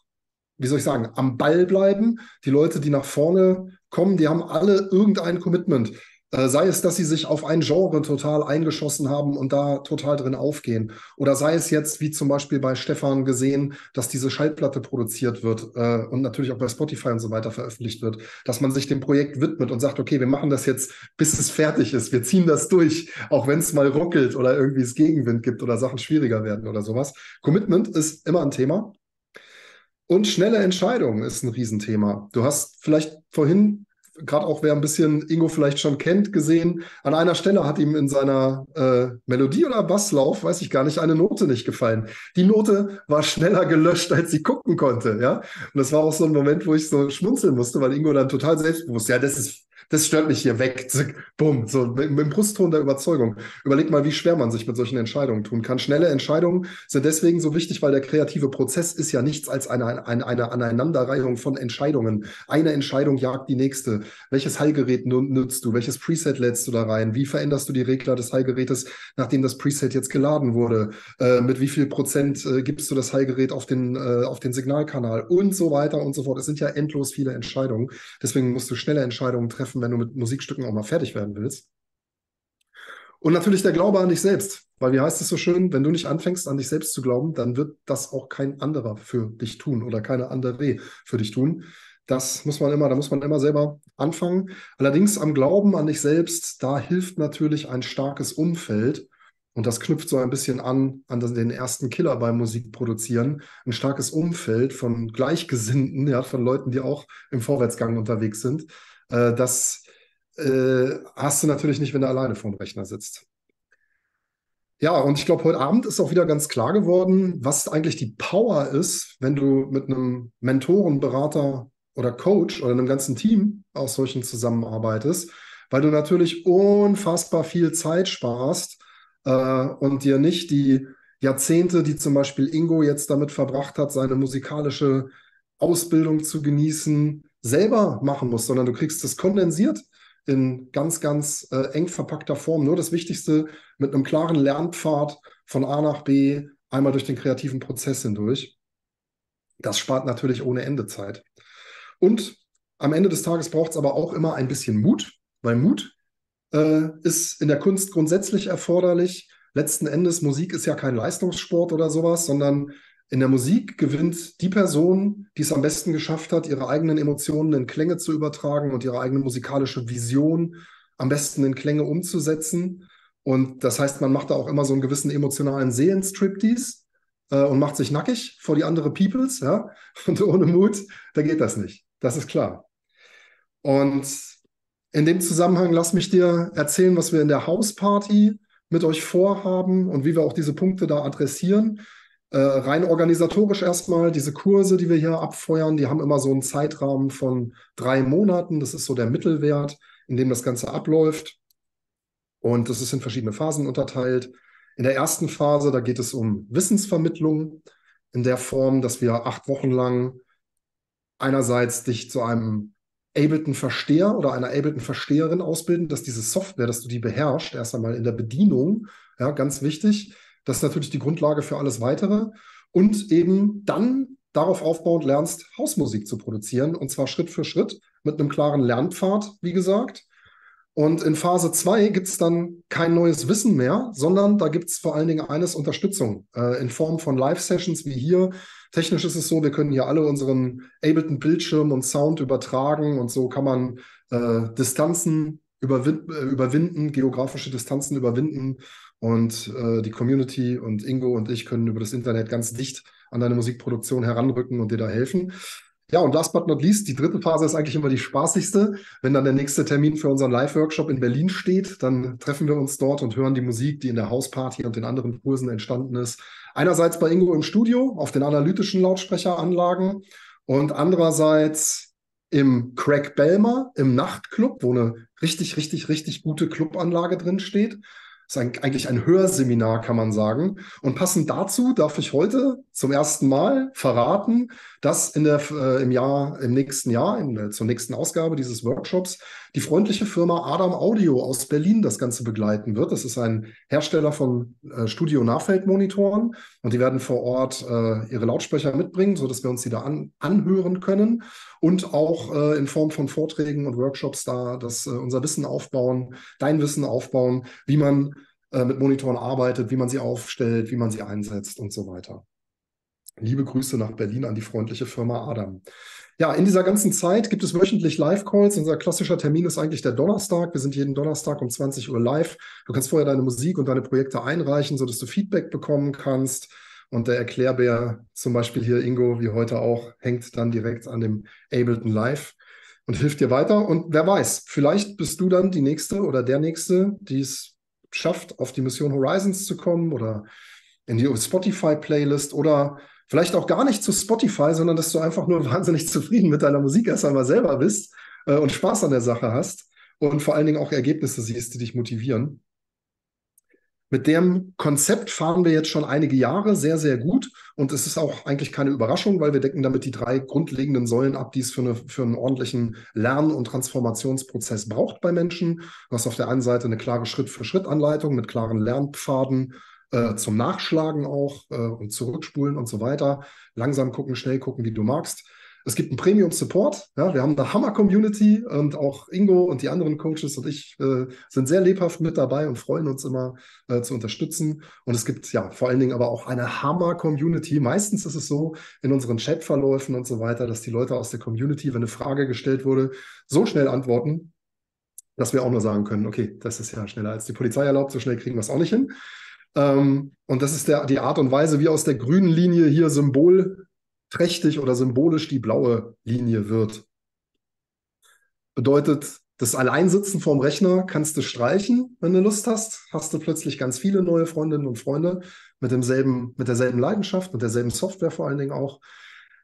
wie soll ich sagen, am Ball bleiben. Die Leute, die nach vorne kommen, die haben alle irgendein Commitment. Äh, sei es, dass sie sich auf ein Genre total eingeschossen haben und da total drin aufgehen. Oder sei es jetzt, wie zum Beispiel bei Stefan gesehen, dass diese Schallplatte produziert wird äh, und natürlich auch bei Spotify und so weiter veröffentlicht wird, dass man sich dem Projekt widmet und sagt, okay, wir machen das jetzt, bis es fertig ist. Wir ziehen das durch, auch wenn es mal ruckelt oder irgendwie es Gegenwind gibt oder Sachen schwieriger werden oder sowas. Commitment ist immer ein Thema. Und schnelle Entscheidungen ist ein Riesenthema. Du hast vielleicht vorhin, gerade auch wer ein bisschen Ingo vielleicht schon kennt, gesehen, an einer Stelle hat ihm in seiner äh, Melodie oder Basslauf, weiß ich gar nicht, eine Note nicht gefallen. Die Note war schneller gelöscht, als sie gucken konnte. Ja? Und das war auch so ein Moment, wo ich so schmunzeln musste, weil Ingo dann total selbstbewusst, ja, das ist das stört mich hier weg, zick, bumm, so mit, mit dem Brustton der Überzeugung. Überleg mal, wie schwer man sich mit solchen Entscheidungen tun kann. Schnelle Entscheidungen sind deswegen so wichtig, weil der kreative Prozess ist ja nichts als eine, eine, eine Aneinanderreihung von Entscheidungen. Eine Entscheidung jagt die nächste. Welches Heilgerät nutzt du? Welches Preset lädst du da rein? Wie veränderst du die Regler des Heilgerätes, nachdem das Preset jetzt geladen wurde? Äh, mit wie viel Prozent äh, gibst du das Heilgerät auf den, äh, auf den Signalkanal? Und so weiter und so fort. Es sind ja endlos viele Entscheidungen. Deswegen musst du schnelle Entscheidungen treffen nutzen, wenn du mit Musikstücken auch mal fertig werden willst. Und natürlich der Glaube an dich selbst, weil wie heißt es so schön, wenn du nicht anfängst, an dich selbst zu glauben, dann wird das auch kein anderer für dich tun oder keine andere für dich tun. Das muss man immer, da muss man immer selber anfangen. Allerdings am Glauben an dich selbst, da hilft natürlich ein starkes Umfeld. Und das knüpft so ein bisschen an, an den ersten Killer beim Musikproduzieren. Ein starkes Umfeld von Gleichgesinnten, ja, von Leuten, die auch im Vorwärtsgang unterwegs sind. Äh, das äh, hast du natürlich nicht, wenn du alleine vor dem Rechner sitzt. Ja, und ich glaube, heute Abend ist auch wieder ganz klar geworden, was eigentlich die Power ist, wenn du mit einem Mentoren, Berater oder Coach oder einem ganzen Team aus solchen zusammenarbeitest, weil du natürlich unfassbar viel Zeit sparst äh, und dir nicht die Jahrzehnte, die zum Beispiel Ingo jetzt damit verbracht hat, seine musikalische Ausbildung zu genießen, selber machen musst, sondern du kriegst es kondensiert in ganz, ganz äh, eng verpackter Form. Nur das Wichtigste mit einem klaren Lernpfad von A nach B einmal durch den kreativen Prozess hindurch. Das spart natürlich ohne Ende Zeit. Und am Ende des Tages braucht es aber auch immer ein bisschen Mut, weil Mut äh, ist in der Kunst grundsätzlich erforderlich. Letzten Endes, Musik ist ja kein Leistungssport oder sowas, sondern in der Musik gewinnt die Person, die es am besten geschafft hat, ihre eigenen Emotionen in Klänge zu übertragen und ihre eigene musikalische Vision am besten in Klänge umzusetzen. Und das heißt, man macht da auch immer so einen gewissen emotionalen Seelenstriptease äh, und macht sich nackig vor die andere Peoples. Ja? *laughs* Und ohne Mut, da geht das nicht. Das ist klar. Und in dem Zusammenhang lass mich dir erzählen, was wir in der Hausparty mit euch vorhaben und wie wir auch diese Punkte da adressieren. Äh, rein organisatorisch erstmal, diese Kurse, die wir hier abfeuern, die haben immer so einen Zeitrahmen von drei Monaten. Das ist so der Mittelwert, in dem das Ganze abläuft. Und das ist in verschiedene Phasen unterteilt. In der ersten Phase, da geht es um Wissensvermittlung in der Form, dass wir acht Wochen lang einerseits dich zu einem Ableton-Versteher oder einer Ableton-Versteherin ausbilden, dass diese Software, dass du die beherrschst, erst einmal in der Bedienung, ja, ganz wichtig, das ist natürlich die Grundlage für alles Weitere. Und eben dann darauf aufbauend lernst, Hausmusik zu produzieren. Und zwar Schritt für Schritt mit einem klaren Lernpfad, wie gesagt. Und in Phase 2 gibt es dann kein neues Wissen mehr, sondern da gibt es vor allen Dingen eines Unterstützung äh, in Form von Live-Sessions wie hier. Technisch ist es so, wir können hier alle unseren Ableton-Bildschirm und Sound übertragen und so kann man äh, Distanzen überwin äh, überwinden, geografische Distanzen überwinden und äh, die Community und Ingo und ich können über das Internet ganz dicht an deine Musikproduktion heranrücken und dir da helfen. Ja, und last but not least, die dritte Phase ist eigentlich immer die spaßigste. Wenn dann der nächste Termin für unseren Live-Workshop in Berlin steht, dann treffen wir uns dort und hören die Musik, die in der Hausparty und den anderen Kursen entstanden ist. Einerseits bei Ingo im Studio auf den analytischen Lautsprecheranlagen und andererseits im Craig Belmer im Nachtclub, wo eine richtig, richtig, richtig gute Clubanlage drin steht ist ein, eigentlich ein Hörseminar, kann man sagen. Und passend dazu darf ich heute zum ersten Mal verraten, dass in der, äh, im Jahr, im nächsten Jahr, in, zur nächsten Ausgabe dieses Workshops die freundliche Firma Adam Audio aus Berlin das Ganze begleiten wird. Das ist ein Hersteller von äh, Studio-Nachfeldmonitoren und die werden vor Ort äh, ihre Lautsprecher mitbringen, sodass wir uns die da an, anhören können und auch äh, in Form von Vorträgen und Workshops da dass äh, unser Wissen aufbauen, dein Wissen aufbauen, wie man äh, mit Monitoren arbeitet, wie man sie aufstellt, wie man sie einsetzt und so weiter. Liebe Grüße nach Berlin an die freundliche Firma Adam. Ja, in dieser ganzen Zeit gibt es wöchentlich Live-Calls. Unser klassischer Termin ist eigentlich der Donnerstag. Wir sind jeden Donnerstag um 20 Uhr live. Du kannst vorher deine Musik und deine Projekte einreichen, sodass du Feedback bekommen kannst. Und der Erklärbär, zum Beispiel hier Ingo, wie heute auch, hängt dann direkt an dem Ableton Live und hilft dir weiter. Und wer weiß, vielleicht bist du dann die Nächste oder der Nächste, die es schafft, auf die Mission Horizons zu kommen oder in die Spotify-Playlist oder vielleicht auch gar nicht zu Spotify, sondern dass du einfach nur *laughs* wahnsinnig zufrieden mit deiner Musik erst einmal selber bist äh, und Spaß an der Sache hast und vor allen Dingen auch Ergebnisse siehst, die dich motivieren. Mit dem Konzept fahren wir jetzt schon einige Jahre sehr, sehr gut. Und es ist auch eigentlich keine Überraschung, weil wir decken damit die drei grundlegenden Säulen ab, die es für, eine, für einen ordentlichen Lern- und Transformationsprozess braucht bei Menschen. Du hast auf der einen Seite eine klare Schritt-für-Schritt-Anleitung mit klaren Lernpfaden, äh, zum Nachschlagen auch äh, und zurückspulen und so weiter. Langsam gucken, schnell gucken, wie du magst. Es gibt einen Premium Support. Ja, wir haben eine Hammer-Community und auch Ingo und die anderen Coaches und ich äh, sind sehr lebhaft mit dabei und freuen uns immer äh, zu unterstützen. Und es gibt ja vor allen Dingen aber auch eine Hammer-Community. Meistens ist es so in unseren Chatverläufen und so weiter, dass die Leute aus der Community, wenn eine Frage gestellt wurde, so schnell antworten, dass wir auch nur sagen können, okay, das ist ja schneller als die Polizei erlaubt, so schnell kriegen wir es auch nicht hin. Ähm, und das ist der, die Art und Weise, wie aus der grünen Linie hier symbolträchtig oder symbolisch die blaue Linie wird. Bedeutet, das Alleinsitzen vorm Rechner kannst du streichen, wenn du Lust hast. Hast du plötzlich ganz viele neue Freundinnen und Freunde mit demselben, mit derselben Leidenschaft, und derselben Software vor allen Dingen auch.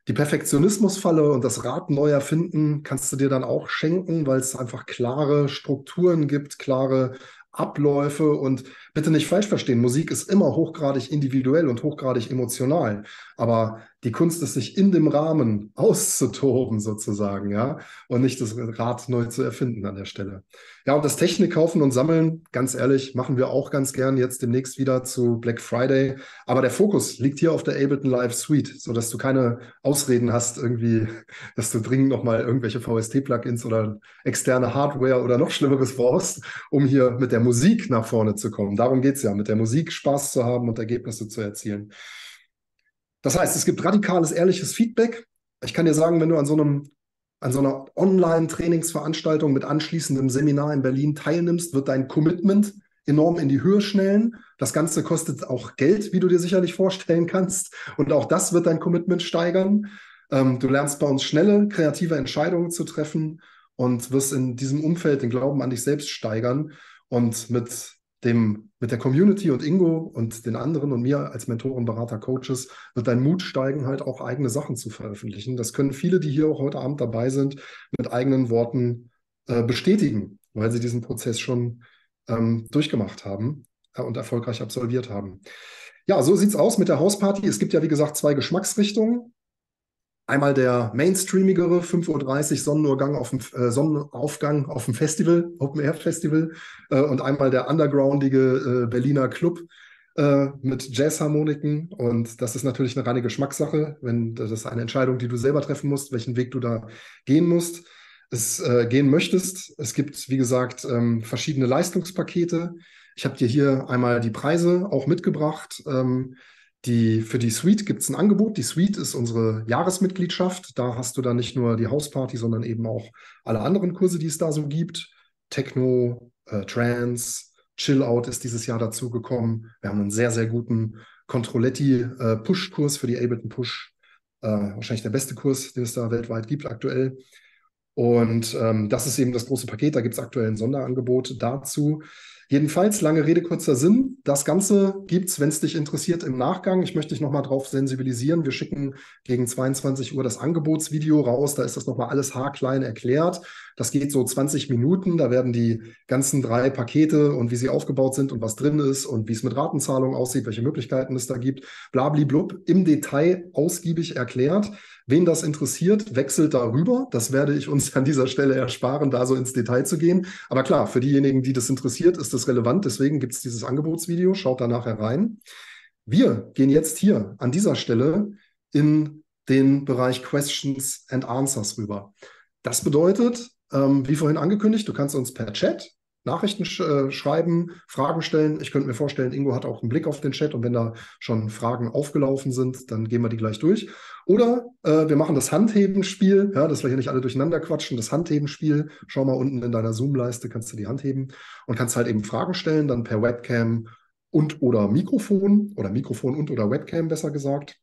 Die Perfektionismusfalle und das Rad neu erfinden kannst du dir dann auch schenken, weil es einfach klare Strukturen gibt, klare Abläufe und bitte nicht falsch verstehen, Musik ist immer hochgradig individuell und hochgradig emotional. Aber die Kunst ist, sich in dem Rahmen auszutoben sozusagen, ja, und nicht das Rad neu zu erfinden an der Stelle. Ja, und das Technik kaufen und sammeln, ganz ehrlich, machen wir auch ganz gern jetzt demnächst wieder zu Black Friday. Aber der Fokus liegt hier auf der Ableton Live Suite, so dass du keine Ausreden hast, irgendwie, *laughs* dass du dringend nochmal irgendwelche VST-Plugins oder externe Hardware oder noch Schlimmeres brauchst, um hier mit der Musik nach vorne zu kommen. Darum geht es ja, mit der Musik Spaß zu haben und Ergebnisse zu erzielen. Das heißt, es gibt radikales, ehrliches Feedback. Ich kann dir sagen, wenn du an so einem an so einer Online-Trainingsveranstaltung mit anschließendem Seminar in Berlin teilnimmst, wird dein Commitment enorm in die Höhe schnellen. Das Ganze kostet auch Geld, wie du dir sicherlich vorstellen kannst. Und auch das wird dein Commitment steigern. Ähm, du lernst bei uns schnelle, kreative Entscheidungen zu treffen und wirst in diesem Umfeld den Glauben an dich selbst steigern. Und mit dem, mit der Community und Ingo und den anderen und mir als Mentoren, Berater, Coaches wird dein Mut steigen, halt auch eigene Sachen zu veröffentlichen. Das können viele, die hier auch heute Abend dabei sind, mit eigenen Worten äh, bestätigen, weil sie diesen Prozess schon ähm, durchgemacht haben äh, und erfolgreich absolviert haben. Ja, so sieht es aus mit der Hausparty. Es gibt ja, wie gesagt, zwei Geschmacksrichtungen. Einmal der mainstreamigere 5.30 Uhr Sonnenurgang auf dem, äh, Sonnenaufgang auf dem Festival, Open Air Festival, äh, und einmal der undergroundige äh, Berliner Club äh, mit Jazzharmoniken. Und das ist natürlich eine reine Geschmackssache, wenn das ist eine Entscheidung, die du selber treffen musst, welchen Weg du da gehen musst, es äh, gehen möchtest. Es gibt, wie gesagt, ähm, verschiedene Leistungspakete. Ich habe dir hier einmal die Preise auch mitgebracht. Ähm, die, für die Suite gibt es ein Angebot. Die Suite ist unsere Jahresmitgliedschaft. Da hast du dann nicht nur die Hausparty, sondern eben auch alle anderen Kurse, die es da so gibt. Techno, äh, Trance, Chill Out ist dieses Jahr dazugekommen. Wir haben einen sehr, sehr guten Controletti-Push-Kurs äh, für die Ableton Push. Äh, wahrscheinlich der beste Kurs, den es da weltweit gibt aktuell. Und ähm, das ist eben das große Paket. Da gibt es aktuell ein Sonderangebot dazu. Jedenfalls, lange Rede, kurzer Sinn. Das Ganze gibt es, wenn es dich interessiert, im Nachgang. Ich möchte dich nochmal drauf sensibilisieren. Wir schicken gegen 22 Uhr das Angebotsvideo raus. Da ist das nochmal alles haarklein erklärt. Das geht so 20 Minuten. Da werden die ganzen drei Pakete und wie sie aufgebaut sind und was drin ist und wie es mit Ratenzahlung aussieht, welche Möglichkeiten es da gibt, blabli blub, im Detail ausgiebig erklärt. Wen das interessiert, wechselt darüber. Das werde ich uns an dieser Stelle ersparen, da so ins Detail zu gehen. Aber klar, für diejenigen, die das interessiert, ist das relevant. Deswegen gibt es dieses Angebotsvideo. Schaut da nachher rein. Wir gehen jetzt hier an dieser Stelle in den Bereich Questions and Answers rüber. Das bedeutet, ähm, wie vorhin angekündigt, du kannst uns per Chat Nachrichten sch äh, schreiben, Fragen stellen. Ich könnte mir vorstellen, Ingo hat auch einen Blick auf den Chat und wenn da schon Fragen aufgelaufen sind, dann gehen wir die gleich durch. Oder äh, wir machen das Handhebenspiel, ja, dass wir hier nicht alle durcheinander quatschen. Das Handhebenspiel, schau mal unten in deiner Zoom-Leiste, kannst du die Hand heben und kannst halt eben Fragen stellen, dann per Webcam und oder Mikrofon oder Mikrofon und oder Webcam besser gesagt.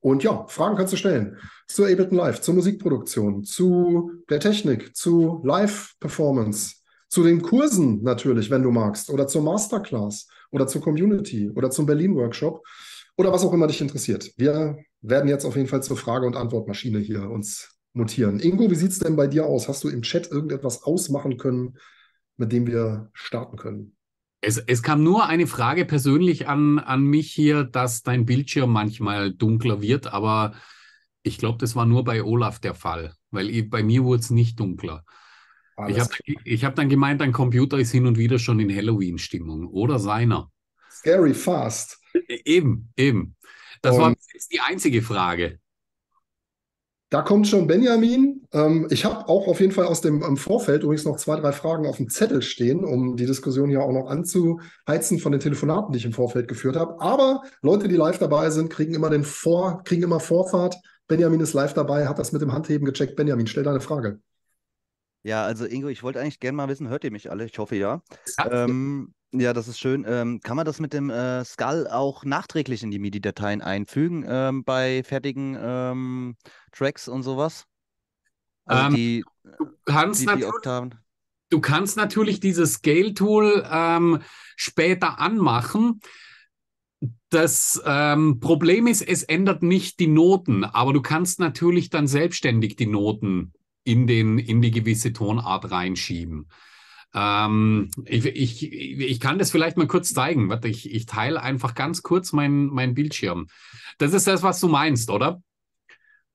Und ja, Fragen kannst du stellen zu Ableton Live, zur Musikproduktion, zu der Technik, zu Live-Performance, zu den Kursen natürlich, wenn du magst, oder zur Masterclass oder zur Community oder zum Berlin-Workshop oder was auch immer dich interessiert. Wir werden jetzt auf jeden Fall zur Frage- und Antwortmaschine hier uns mutieren. Ingo, wie sieht es denn bei dir aus? Hast du im Chat irgendetwas ausmachen können, mit dem wir starten können? Es, es, kam nur eine Frage persönlich an, an mich hier, dass dein Bildschirm manchmal dunkler wird, aber ich glaube, das war nur bei Olaf der Fall, weil bei mir wurde es nicht dunkler. Alles ich habe hab dann gemeint, dein Computer ist hin und wieder schon in Halloween-Stimmung oder seiner. Scary fast. E-, eben, eben. Das und war jetzt die einzige Frage. Da kommt schon Benjamin. Ähm, ich habe auch auf jeden Fall aus dem Vorfeld übrigens noch zwei, drei Fragen auf dem Zettel stehen, um die Diskussion hier auch noch anzuheizen von den Telefonaten, die ich im Vorfeld geführt habe. Aber Leute, die live dabei sind, kriegen immer den Vor, kriegen immer Vorfahrt. Benjamin ist live dabei, hat das mit dem Handheben gecheckt. Benjamin, stell deine Frage. Ja, also Ingo, ich wollte eigentlich gerne mal wissen, hört ihr mich alle? Ich hoffe ja. Ähm, ja, das ist schön. Ähm, kann man das mit dem äh, Skull auch nachträglich in die MIDI-Dateien einfügen ähm, bei fertigen ähm, Tracks und sowas? Also ähm, die, du kannst die, natürlich, die Oktaven. Du kannst natürlich dieses Scale-Tool ähm, später anmachen. Das ähm, Problem ist, es ändert nicht die Noten, aber du kannst natürlich dann selbstständig die Noten in, den, in die gewisse Tonart reinschieben. Ähm, ich, ich, ich kann das vielleicht mal kurz zeigen. Warte, ich, ich teile einfach ganz kurz meinen mein Bildschirm. Das ist das, was du meinst, oder?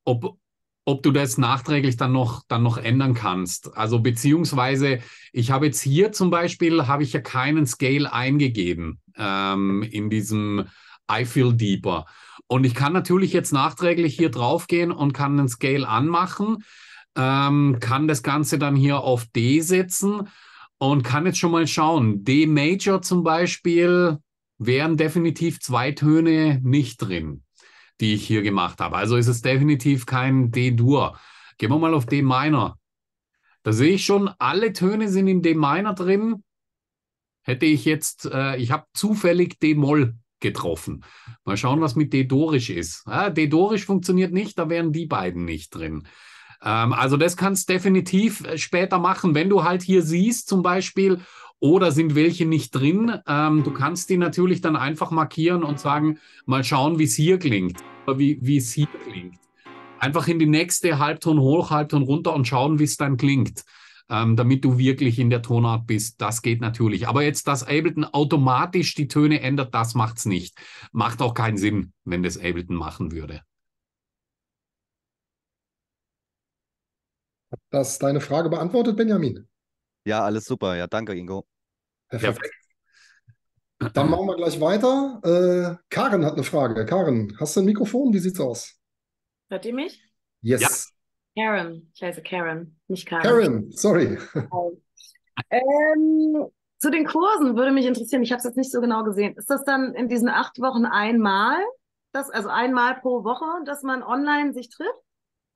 Ob, ob du das nachträglich dann noch, dann noch ändern kannst. Also beziehungsweise, ich habe jetzt hier zum Beispiel, habe ich ja keinen Scale eingegeben ähm, in diesem I Feel Deeper. Und ich kann natürlich jetzt nachträglich hier draufgehen und kann einen Scale anmachen ähm, kann das Ganze dann hier auf D setzen und kann jetzt schon mal schauen. D Major zum Beispiel wären definitiv zwei Töne nicht drin, die ich hier gemacht habe. Also ist es definitiv kein D-Dur. Gehen wir mal auf D Minor. Da sehe ich schon, alle Töne sind in D Minor drin. Hätte ich jetzt, äh, ich habe zufällig D Moll getroffen. Mal schauen, was mit D-Dorisch ist. Ah, D-Dorisch funktioniert nicht, da wären die beiden nicht drin. Ähm, also das kannst definitiv äh, später machen, wenn du halt hier siehst zum Beispiel, oder sind welche nicht drin. Ähm, du kannst die natürlich dann einfach markieren und sagen, mal schauen, wie es hier klingt oder wie es hier klingt. Einfach in die nächste Halbton hoch, Halbton runter und schauen, wie es dann klingt, ähm, damit du wirklich in der Tonart bist. Das geht natürlich. Aber jetzt, dass Ableton automatisch die Töne ändert, das macht es nicht. Macht auch keinen Sinn, wenn das Ableton machen würde. Hat das deine Frage beantwortet, Benjamin? Ja, alles super. Ja, danke, Ingo. Perfekt. Ja. Dann machen wir gleich weiter. Äh, Karen hat eine Frage. Karen, hast du ein Mikrofon? Wie sieht's aus? Hört ihr mich? Yes. Ja. Karen, ich heiße Karen, nicht Karen. Karen, sorry. *laughs* Ähm, zu den Kursen würde mich interessieren, ich habe es jetzt nicht so genau gesehen. Ist das dann in diesen acht Wochen einmal, das, also einmal pro Woche, dass man online sich trifft?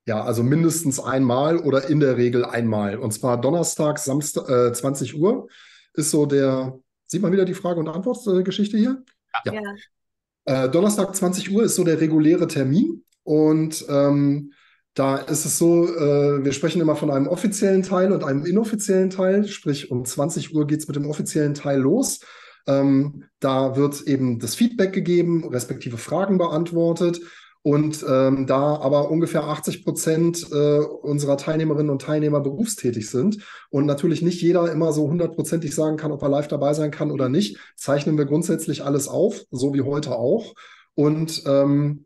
Ja, also mindestens einmal oder in der Regel einmal. Und zwar Donnerstag, Samstag, äh, 20 Uhr ist so der, sieht man wieder die Frage- und Antwortgeschichte äh, hier? Ja. ja. Äh, Donnerstag, 20 Uhr ist so der reguläre Termin. Und ähm, da ist es so, äh, wir sprechen immer von einem offiziellen Teil und einem inoffiziellen Teil. Sprich, um 20 Uhr geht es mit dem offiziellen Teil los. Ähm, da wird eben das Feedback gegeben, respektive Fragen beantwortet und ähm, da aber ungefähr 80 Prozent äh, unserer Teilnehmerinnen und Teilnehmer berufstätig sind und natürlich nicht jeder immer so hundertprozentig sagen kann, ob er live dabei sein kann oder nicht, zeichnen wir grundsätzlich alles auf, so wie heute auch. Und ähm,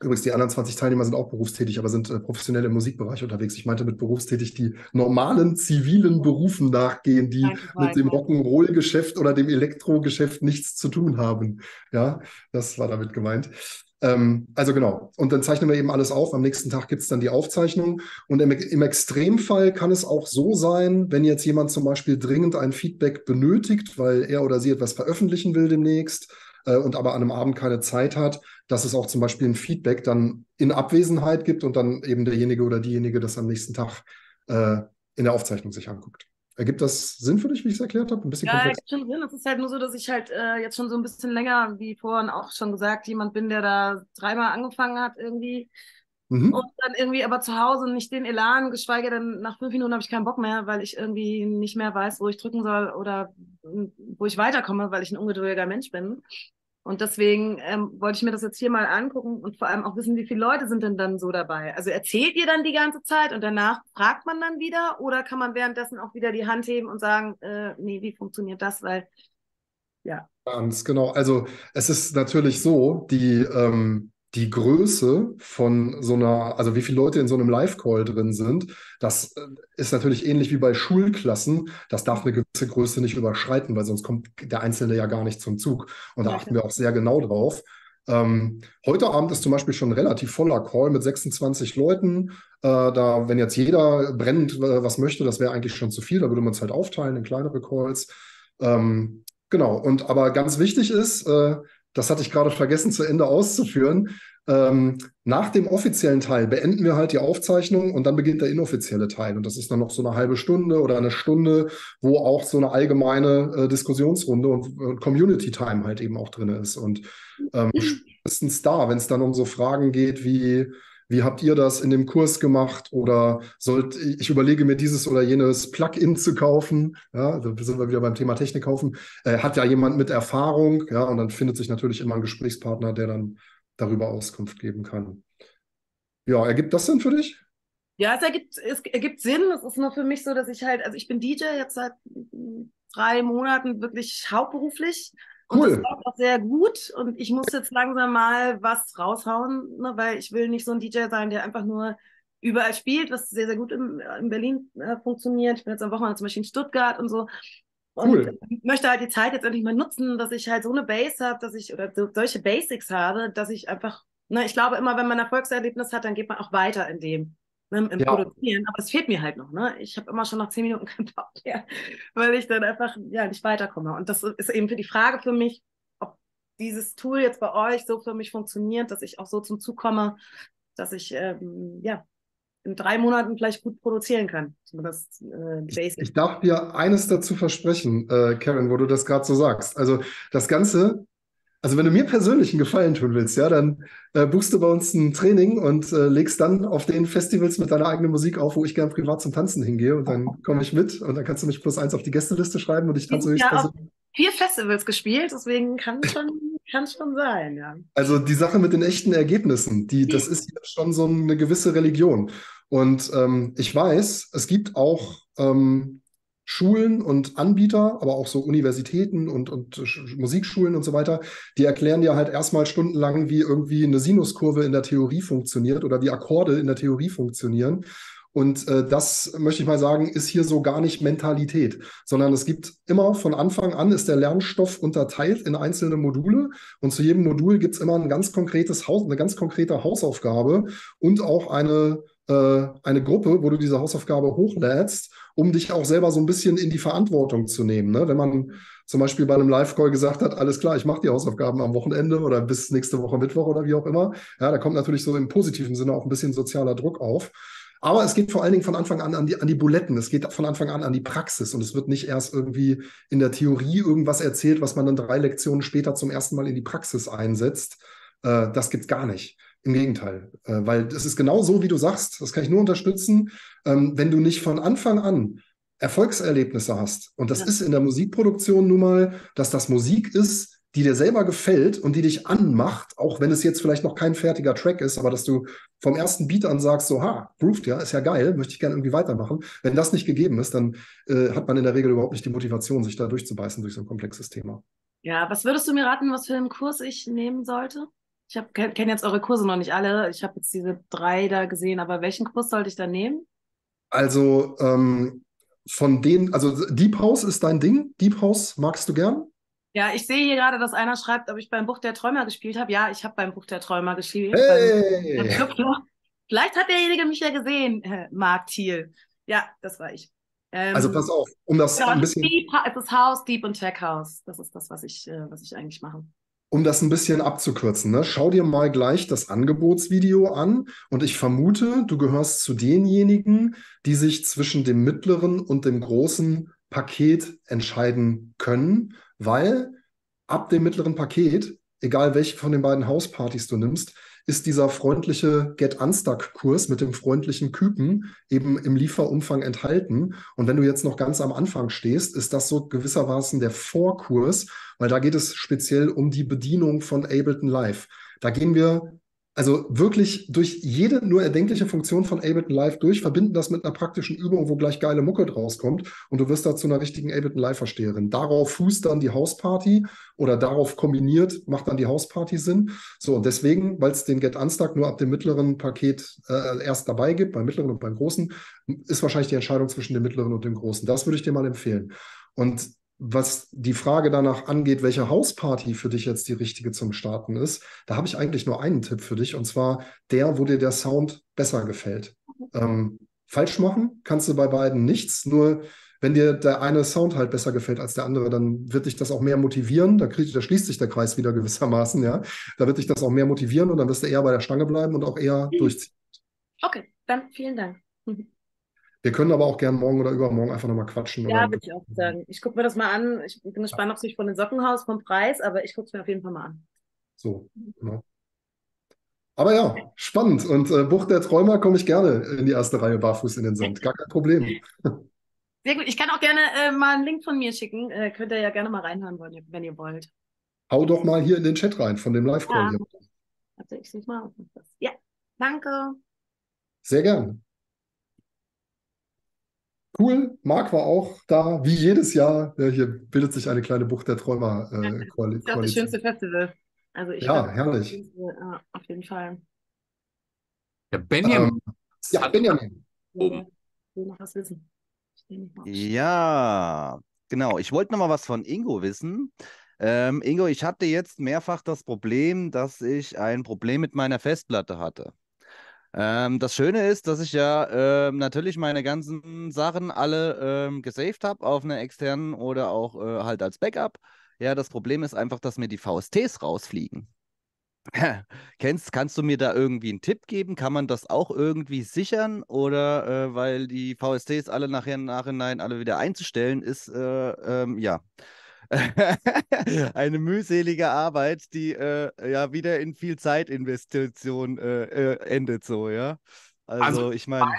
übrigens, die anderen 20 Teilnehmer sind auch berufstätig, aber sind äh, professionell im Musikbereich unterwegs. Ich meinte mit berufstätig die normalen zivilen Berufen nachgehen, die mit dem Rock'n'Roll-Geschäft oder dem Elektro-Geschäft nichts zu tun haben. Ja, das war damit gemeint. Ähm, also genau. Und dann zeichnen wir eben alles auf. Am nächsten Tag gibt es dann die Aufzeichnung. Und im, im Extremfall kann es auch so sein, wenn jetzt jemand zum Beispiel dringend ein Feedback benötigt, weil er oder sie etwas veröffentlichen will demnächst äh, und aber an einem Abend keine Zeit hat, dass es auch zum Beispiel ein Feedback dann in Abwesenheit gibt und dann eben derjenige oder diejenige das am nächsten Tag äh, in der Aufzeichnung sich anguckt. Ergibt das Sinn für dich, wie ich es erklärt habe? Ein bisschen ja, komplex. ergibt schon Sinn. Es ist halt nur so, dass ich halt äh, jetzt schon so ein bisschen länger, wie vorhin auch schon gesagt, jemand bin, der da dreimal angefangen hat irgendwie. Mhm. Und dann irgendwie aber zu Hause nicht den Elan, geschweige denn nach fünf Minuten habe ich keinen Bock mehr, weil ich irgendwie nicht mehr weiß, wo ich drücken soll oder wo ich weiterkomme, weil ich ein ungeduldiger Mensch bin. Und deswegen ähm, wollte ich mir das jetzt hier mal angucken und vor allem auch wissen, wie viele Leute sind denn dann so dabei? Also erzählt ihr dann die ganze Zeit und danach fragt man dann wieder oder kann man währenddessen auch wieder die Hand heben und sagen, äh, nee, wie funktioniert das? Weil, ja. Ganz genau. Also es ist natürlich so, die, ähm, die Größe von so einer, also wie viele Leute in so einem Live-Call drin sind, das äh, ist natürlich ähnlich wie bei Schulklassen. Das darf eine gewisse Größe nicht überschreiten, weil sonst kommt der Einzelne ja gar nicht zum Zug. Und da achten wir auch sehr genau drauf. Ähm, heute Abend ist zum Beispiel schon ein relativ voller Call mit 26 Leuten. Äh, da, wenn jetzt jeder brennend äh, was möchte, das wäre eigentlich schon zu viel. Da würde man es halt aufteilen in kleinere Calls. Ähm, genau. Und aber ganz wichtig ist, äh, das hatte ich gerade vergessen zu Ende auszuführen. Ähm, nach dem offiziellen Teil beenden wir halt die Aufzeichnung und dann beginnt der inoffizielle Teil. Und das ist dann noch so eine halbe Stunde oder eine Stunde, wo auch so eine allgemeine äh, Diskussionsrunde und, und, Community Time halt eben auch drin ist. Und ähm, mhm. spätestens da, wenn es dann um so Fragen geht wie, wie habt ihr das in dem Kurs gemacht? Oder sollt, ich überlege mir dieses oder jenes Plugin zu kaufen. Ja, da sind wir wieder beim Thema Technik kaufen. Äh, hat ja jemand mit Erfahrung. Ja, und dann findet sich natürlich immer ein Gesprächspartner, der dann darüber Auskunft geben kann. Ja, ergibt das Sinn für dich? Ja, es ergibt, es ergibt Sinn. Es ist nur für mich so, dass ich halt, also ich bin DJ jetzt seit drei Monaten wirklich hauptberuflich Cool. das war auch sehr gut. Und ich muss jetzt langsam mal was raushauen, ne, weil ich will nicht so ein DJ sein, der einfach nur überall spielt, was sehr, sehr gut im, in Berlin äh, funktioniert. Ich bin jetzt am Wochenende zum Beispiel in Stuttgart und so. Und cool. möchte halt die Zeit jetzt endlich mal nutzen, dass ich halt so eine Base habe, dass ich, oder so, solche Basics habe, dass ich einfach, ne, ich glaube immer, wenn man ein Erfolgserlebnis hat, dann geht man auch weiter in dem ne, im ja. Produzieren, aber es fehlt mir halt noch. Ne? Ich habe immer schon nach zehn Minuten keinen Bock mehr, weil ich dann einfach ja, nicht weiterkomme. Und das ist eben für die Frage für mich, ob dieses Tool jetzt bei euch so für mich funktioniert, dass ich auch so zum Zug komme, dass ich ähm, ja, in drei Monaten vielleicht gut produzieren kann. Das, äh, ich, ich, darf dir eines dazu versprechen, äh, Karen, wo du das gerade so sagst. Also das Ganze also wenn du mir persönlich einen Gefallen tun willst, ja, dann äh, buchst du bei uns ein Training und äh, legst dann auf den Festivals mit deiner eigenen Musik auf, wo ich gerne privat zum Tanzen hingehe und dann komme ich mit und dann kannst du mich plus eins auf die Gästeliste schreiben und ich tanze ja, höchstpersönlich. Ja, vier Festivals gespielt, deswegen kann schon, kann schon sein, ja. Also die Sache mit den echten Ergebnissen, die, das ist schon so eine gewisse Religion. Und ähm, ich weiß, es gibt auch ähm, Schulen und Anbieter, aber auch so Universitäten und, und Musikschulen und so weiter, die erklären dir halt erstmal stundenlang, wie irgendwie eine Sinuskurve in der Theorie funktioniert oder wie Akkorde in der Theorie funktionieren. Und äh, das möchte ich mal sagen, ist hier so gar nicht Mentalität, sondern es gibt immer von Anfang an ist der Lernstoff unterteilt in einzelne Module und zu jedem Modul gibt es immer ein ganz konkretes Haus, eine ganz konkrete Hausaufgabe und auch eine, äh, eine Gruppe, wo du diese Hausaufgabe hochlädst um dich auch selber so ein bisschen in die Verantwortung zu nehmen. Ne? Wenn man zum Beispiel bei einem Live-Call gesagt hat, alles klar, ich mache die Hausaufgaben am Wochenende oder bis nächste Woche Mittwoch oder wie auch immer, ja, da kommt natürlich so im positiven Sinne auch ein bisschen sozialer Druck auf. Aber es geht vor allen Dingen von Anfang an an die, an die Buletten. Es geht von Anfang an an die Praxis. Und es wird nicht erst irgendwie in der Theorie irgendwas erzählt, was man dann drei Lektionen später zum ersten Mal in die Praxis einsetzt. Äh, das es gar nicht. Im Gegenteil, äh, weil es ist genau so, wie du sagst. Das kann ich nur unterstützen. Ähm, wenn du nicht von Anfang an Erfolgserlebnisse hast, und das ja. ist in der Musikproduktion nun mal, dass das Musik ist, die dir selber gefällt und die dich anmacht, auch wenn es jetzt vielleicht noch kein fertiger Track ist, aber dass du vom ersten Beat an sagst, so, ha, grooved, ja, ist ja geil, möchte ich gerne irgendwie weitermachen. Wenn das nicht gegeben ist, dann äh, hat man in der Regel überhaupt nicht die Motivation, sich da durchzubeißen durch so ein komplexes Thema. Ja, was würdest du mir raten, was für einen Kurs ich nehmen sollte? Ich kenne jetzt eure Kurse noch nicht alle. Ich habe jetzt diese drei da gesehen, aber welchen Kurs sollte ich da nehmen? Also ähm, von denen, also Deep House ist dein Ding. Deep House magst du gern? Ja, ich sehe hier gerade, dass einer schreibt, ob ich beim Buch der Träumer gespielt habe. Ja, ich habe beim Buch der Träumer gespielt. Hey! Vielleicht hat derjenige mich ja gesehen, äh, Marc Thiel. Ja, das war ich. Ähm, also pass auf, um das genau, ein bisschen. es ist House, Deep und Tech House. Das ist das, was ich, äh, was ich eigentlich mache um das ein bisschen abzukürzen, ne? schau dir mal gleich das Angebotsvideo an und ich vermute, du gehörst zu denjenigen, die sich zwischen dem mittleren und dem großen Paket entscheiden können, weil ab dem mittleren Paket, egal welche von den beiden Hauspartys du nimmst, ist dieser freundliche Get Unstuck Kurs mit dem freundlichen Küken eben im Lieferumfang enthalten. Und wenn du jetzt noch ganz am Anfang stehst, ist das so gewissermaßen der Vorkurs, weil da geht es speziell um die Bedienung von Ableton Live. Da gehen wir also wirklich durch jede nur erdenkliche Funktion von Ableton Live durch, verbinden das mit einer praktischen Übung, wo gleich geile Mucke draus kommt und du wirst da zu einer richtigen Ableton Live-Versteherin. Darauf fußt dann die Hausparty oder darauf kombiniert macht dann die Hausparty Sinn. So, und deswegen, weil es den Get Unstuck nur ab dem mittleren Paket äh, erst dabei gibt, beim mittleren und beim großen, ist wahrscheinlich die Entscheidung zwischen dem mittleren und dem großen. Das würde ich dir mal empfehlen. Und was die Frage danach angeht, welche Hausparty für dich jetzt die richtige zum Starten ist, da habe ich eigentlich nur einen Tipp für dich und zwar der, wo dir der Sound besser gefällt. Ähm, falsch machen kannst du bei beiden nichts, nur wenn dir der eine Sound halt besser gefällt als der andere, dann wird dich das auch mehr motivieren. Da, krieg, da schließt sich der Kreis wieder gewissermaßen, ja. Da wird dich das auch mehr motivieren und dann wirst du eher bei der Stange bleiben und auch eher mhm. durchziehen. Okay, dann vielen Dank. *laughs* Wir können aber auch gerne morgen oder übermorgen einfach nochmal quatschen. Ja, würde ich auch sagen. Ich gucke mir das mal an. Ich bin gespannt, ob es sich von den Socken haust, vom Preis, aber ich gucke es mir auf jeden Fall mal an. So, genau. Aber ja, spannend. Und äh, Bucht der Träumer komme ich gerne in die erste Reihe barfuß in den Sand. Gar kein Problem. *laughs* Sehr gut. Ich kann auch gerne äh, mal einen Link von mir schicken. Äh, könnt ihr ja gerne mal reinhören, wollen, wenn ihr wollt. Hau doch mal hier in den Chat rein von dem Live-Call. Ja. Also ich nicht mal. Ja, danke. Sehr gern cool. Marc war auch da, wie jedes Jahr. hier bildet sich eine kleine Bucht der Träumer. Äh, das ist das schönste Festival. Also ich ja, herrlich. Festival, äh, auf jeden Fall. Ja, Benjamin. Ähm, ja, Benjamin. Oben. will noch was wissen. Ja, genau. Ich wollte noch mal was von Ingo wissen. Ähm, Ingo, ich hatte jetzt mehrfach das Problem, dass ich ein Problem mit meiner Festplatte hatte. Ähm, das Schöne ist, dass ich ja ähm, natürlich meine ganzen Sachen alle ähm, gesaved habe auf einer externen oder auch äh, halt als Backup. Ja, das Problem ist einfach, dass mir die VSTs rausfliegen. *laughs* Kennst, kannst du mir da irgendwie einen Tipp geben? Kann man das auch irgendwie sichern? Oder äh, weil die VSTs alle nachher im Nachhinein alle wieder einzustellen ist, äh, ähm, ja. *laughs* eine mühselige Arbeit, die äh, ja wieder in viel Zeitinvestition äh, äh, endet, so, ja. Also, also ich mein... meine.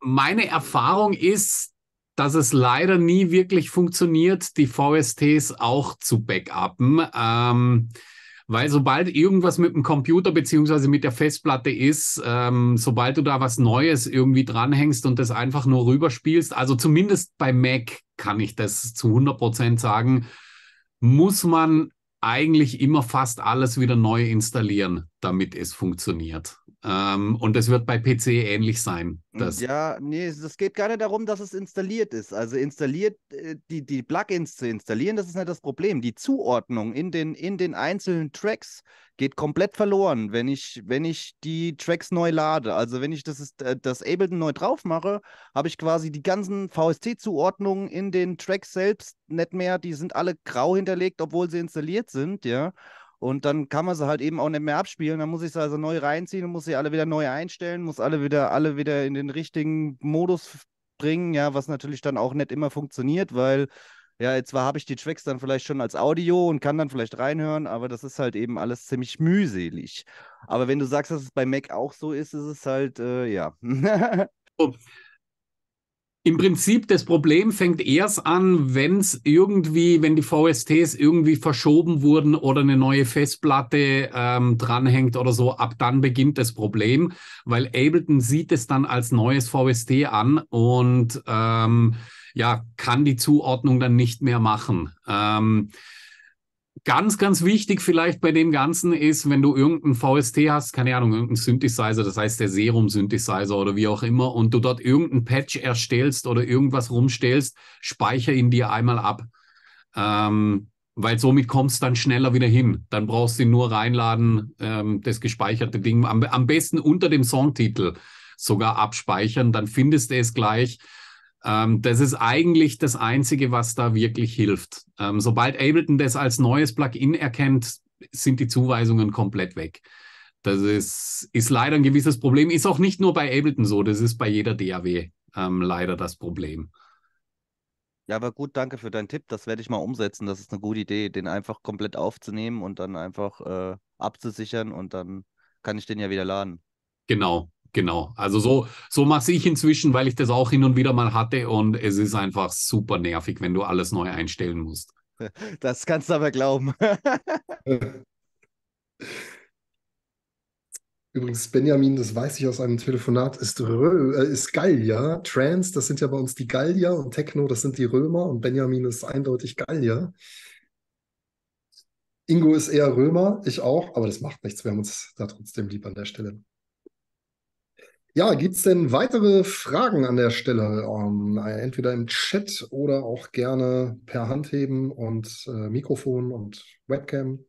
Meine Erfahrung ist, dass es leider nie wirklich funktioniert, die VSTs auch zu backuppen. Ähm, weil sobald irgendwas mit dem Computer beziehungsweise mit der Festplatte ist, ähm, sobald du da was Neues irgendwie dranhängst und das einfach nur rüberspielst, also zumindest bei Mac kann ich das zu 100% sagen, muss man eigentlich immer fast alles wieder neu installieren, damit es funktioniert. Ähm, und das wird bei PC ähnlich sein. Hm, ja, nee, es geht gar nicht darum, dass es installiert ist. Also installiert, äh, die, die Plugins zu installieren, das ist nicht das Problem. Die Zuordnung in den, in den einzelnen Tracks geht komplett verloren, wenn ich, wenn ich die Tracks neu lade. Also wenn ich das, äh, das Ableton neu drauf mache, habe ich quasi die ganzen VST-Zuordnungen in den Tracks selbst nicht mehr. Die sind alle grau hinterlegt, obwohl sie installiert sind, ja. Und dann kann man sie halt eben auch nicht mehr abspielen. Dann muss ich sie also neu reinziehen und muss sie alle wieder neu einstellen, muss alle wieder, alle wieder in den richtigen Modus bringen, ja, was natürlich dann auch nicht immer funktioniert, weil ja, zwar habe ich die Tracks dann vielleicht schon als Audio und kann dann vielleicht reinhören, aber das ist halt eben alles ziemlich mühselig. Aber wenn du sagst, dass es bei Mac auch so ist, ist es halt, äh, ja. oh, im Prinzip, das Problem fängt erst an, wenn es irgendwie, wenn die VSTs irgendwie verschoben wurden oder eine neue Festplatte ähm, dranhängt oder so, ab dann beginnt das Problem, weil Ableton sieht es dann als neues VST an und ähm, ja, kann die Zuordnung dann nicht mehr machen. Ähm, Ganz, ganz wichtig vielleicht bei dem Ganzen ist, wenn du irgendeinen VST hast, keine Ahnung, irgendeinen Synthesizer, das heißt der Serum-Synthesizer oder wie auch immer, und du dort irgendeinen Patch erstellst oder irgendwas rumstellst, speicher ihn dir einmal ab. Ähm, weil somit kommst du dann schneller wieder hin. Dann brauchst du ihn nur reinladen, ähm, das gespeicherte Ding. Am, am besten unter dem Songtitel sogar abspeichern, dann findest du es gleich. Ähm, das ist eigentlich das Einzige, was da wirklich hilft. Ähm, sobald Ableton das als neues Plugin erkennt, sind die Zuweisungen komplett weg. Das ist, ist leider ein gewisses Problem. Ist auch nicht nur bei Ableton so, das ist bei jeder DAW ähm, leider das Problem. Ja, aber gut, danke für deinen Tipp. Das werde ich mal umsetzen. Das ist eine gute Idee, den einfach komplett aufzunehmen und dann einfach äh, abzusichern und dann kann ich den ja wieder laden. Genau, genau. Also so, so mache ich inzwischen, weil ich das auch hin und wieder mal hatte und es ist einfach super nervig, wenn du alles neu einstellen musst. *laughs* Das kannst du aber glauben. *laughs* Übrigens, Benjamin, das weiß ich aus einem Telefonat, ist, Rö äh, ist Gallier. Trans, das sind ja bei uns die Gallier und Techno, das sind die Römer und Benjamin ist eindeutig Gallier. Ingo ist eher Römer, ich auch, aber das macht nichts. Wir haben uns da trotzdem lieb an der Stelle. Ja, gibt es denn weitere Fragen an der Stelle? Um, ähm, entweder im Chat oder auch gerne per Handheben und äh, Mikrofon und Webcam.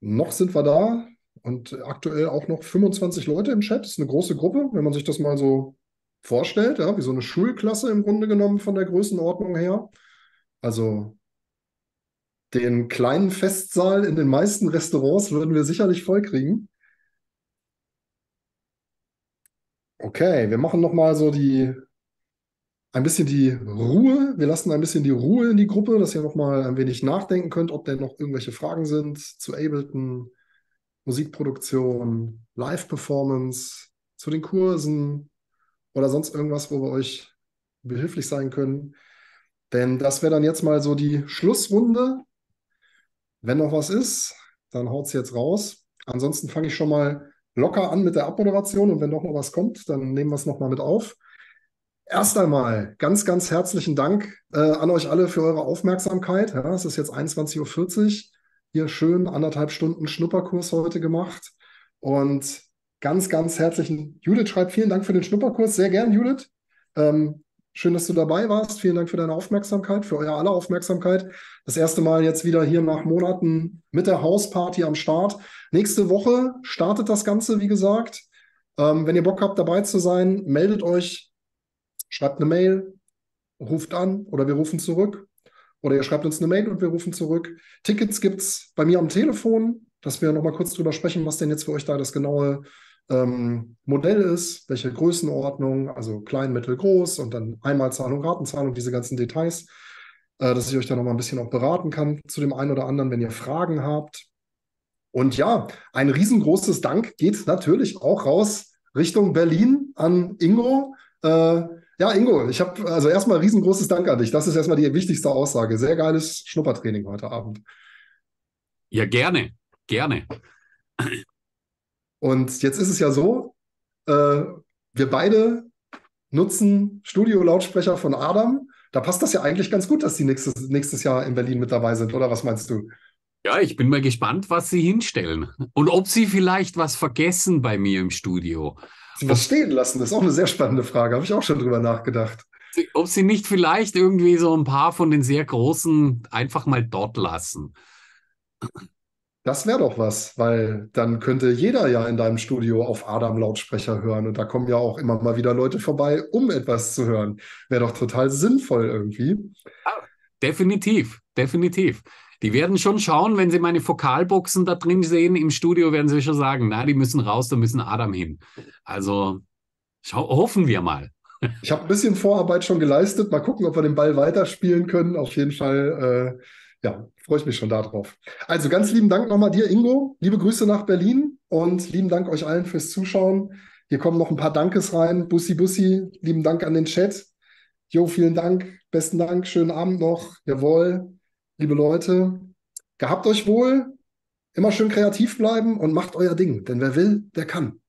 Noch sind wir da und aktuell auch noch 25 Leute im Chat. Das ist eine große Gruppe, wenn man sich das mal so vorstellt, ja, wie so eine Schulklasse im Grunde genommen von der Größenordnung her. Also den kleinen Festsaal in den meisten Restaurants würden wir sicherlich vollkriegen. Okay, wir machen nochmal so die, ein bisschen die Ruhe. Wir lassen ein bisschen die Ruhe in die Gruppe, dass ihr nochmal ein wenig nachdenken könnt, ob denn noch irgendwelche Fragen sind zu Ableton, Musikproduktion, Live-Performance, zu den Kursen oder sonst irgendwas, wo wir euch behilflich sein können. Denn das wäre dann jetzt mal so die Schlussrunde. Wenn noch was ist, dann haut es jetzt raus. Ansonsten fange ich schon mal an locker an mit der Abmoderation und wenn noch mal was kommt, dann nehmen wir es nochmal mit auf. Erst einmal ganz, ganz herzlichen Dank äh, an euch alle für eure Aufmerksamkeit. Ja, es ist jetzt 21.40 Uhr. Hier schön anderthalb Stunden Schnupperkurs heute gemacht. Und ganz, ganz herzlichen, Judith schreibt vielen Dank für den Schnupperkurs. Sehr gern, Judith. Ähm, Schön, dass du dabei warst. Vielen Dank für deine Aufmerksamkeit, für eure aller Aufmerksamkeit. Das erste Mal jetzt wieder hier nach Monaten mit der Hausparty am Start. Nächste Woche startet das Ganze, wie gesagt. Ähm, wenn ihr Bock habt, dabei zu sein, meldet euch, schreibt eine Mail, ruft an oder wir rufen zurück. Oder ihr schreibt uns eine Mail und wir rufen zurück. Tickets gibt es bei mir am Telefon, dass wir nochmal kurz drüber sprechen, was denn jetzt für euch da das genaue ist ähm, Modell ist, welche Größenordnung, also klein, mittel, groß und dann Einmalzahlung, Ratenzahlung, diese ganzen Details, äh, dass ich euch da nochmal ein bisschen auch beraten kann zu dem einen oder anderen, wenn ihr Fragen habt. Und ja, ein riesengroßes Dank geht natürlich auch raus Richtung Berlin an Ingo. Äh, ja, Ingo, ich habe also erstmal riesengroßes Dank an dich. Das ist erstmal die wichtigste Aussage. Sehr geiles Schnuppertraining heute Abend. Ja, gerne, gerne. Und jetzt ist es ja so, äh, wir beide nutzen Studio-Lautsprecher von Adam. Da passt das ja eigentlich ganz gut, dass die nächstes, nächstes Jahr in Berlin mit dabei sind, oder was meinst du? Ja, ich bin mal gespannt, was sie hinstellen und ob sie vielleicht was vergessen bei mir im Studio. Sie was stehen lassen, das ist auch eine sehr spannende Frage, habe ich auch schon drüber nachgedacht. Ob sie nicht vielleicht irgendwie so ein paar von den sehr großen einfach mal dort lassen. Das wäre doch was, weil dann könnte jeder ja in deinem Studio auf Adam Lautsprecher hören und da kommen ja auch immer mal wieder Leute vorbei, um etwas zu hören. Wäre doch total sinnvoll irgendwie. Ah, definitiv, definitiv. Die werden schon schauen, wenn sie meine Fokalboxen da drin sehen im Studio, werden sie schon sagen, na, die müssen raus, da müssen Adam hin. Also hoffen wir mal. Ich habe ein bisschen Vorarbeit schon geleistet. Mal gucken, ob wir den Ball weiterspielen können. Auf jeden Fall äh, ja, freue ich mich schon darauf. Also ganz lieben Dank nochmal dir, Ingo. Liebe Grüße nach Berlin und lieben Dank euch allen fürs Zuschauen. Hier kommen noch ein paar Dankes rein. Bussi, Bussi. Lieben Dank an den Chat. Jo, vielen Dank. Besten Dank. Schönen Abend noch. Jawohl. Liebe Leute, gehabt euch wohl. Immer schön kreativ bleiben und macht euer Ding. Denn wer will, der kann.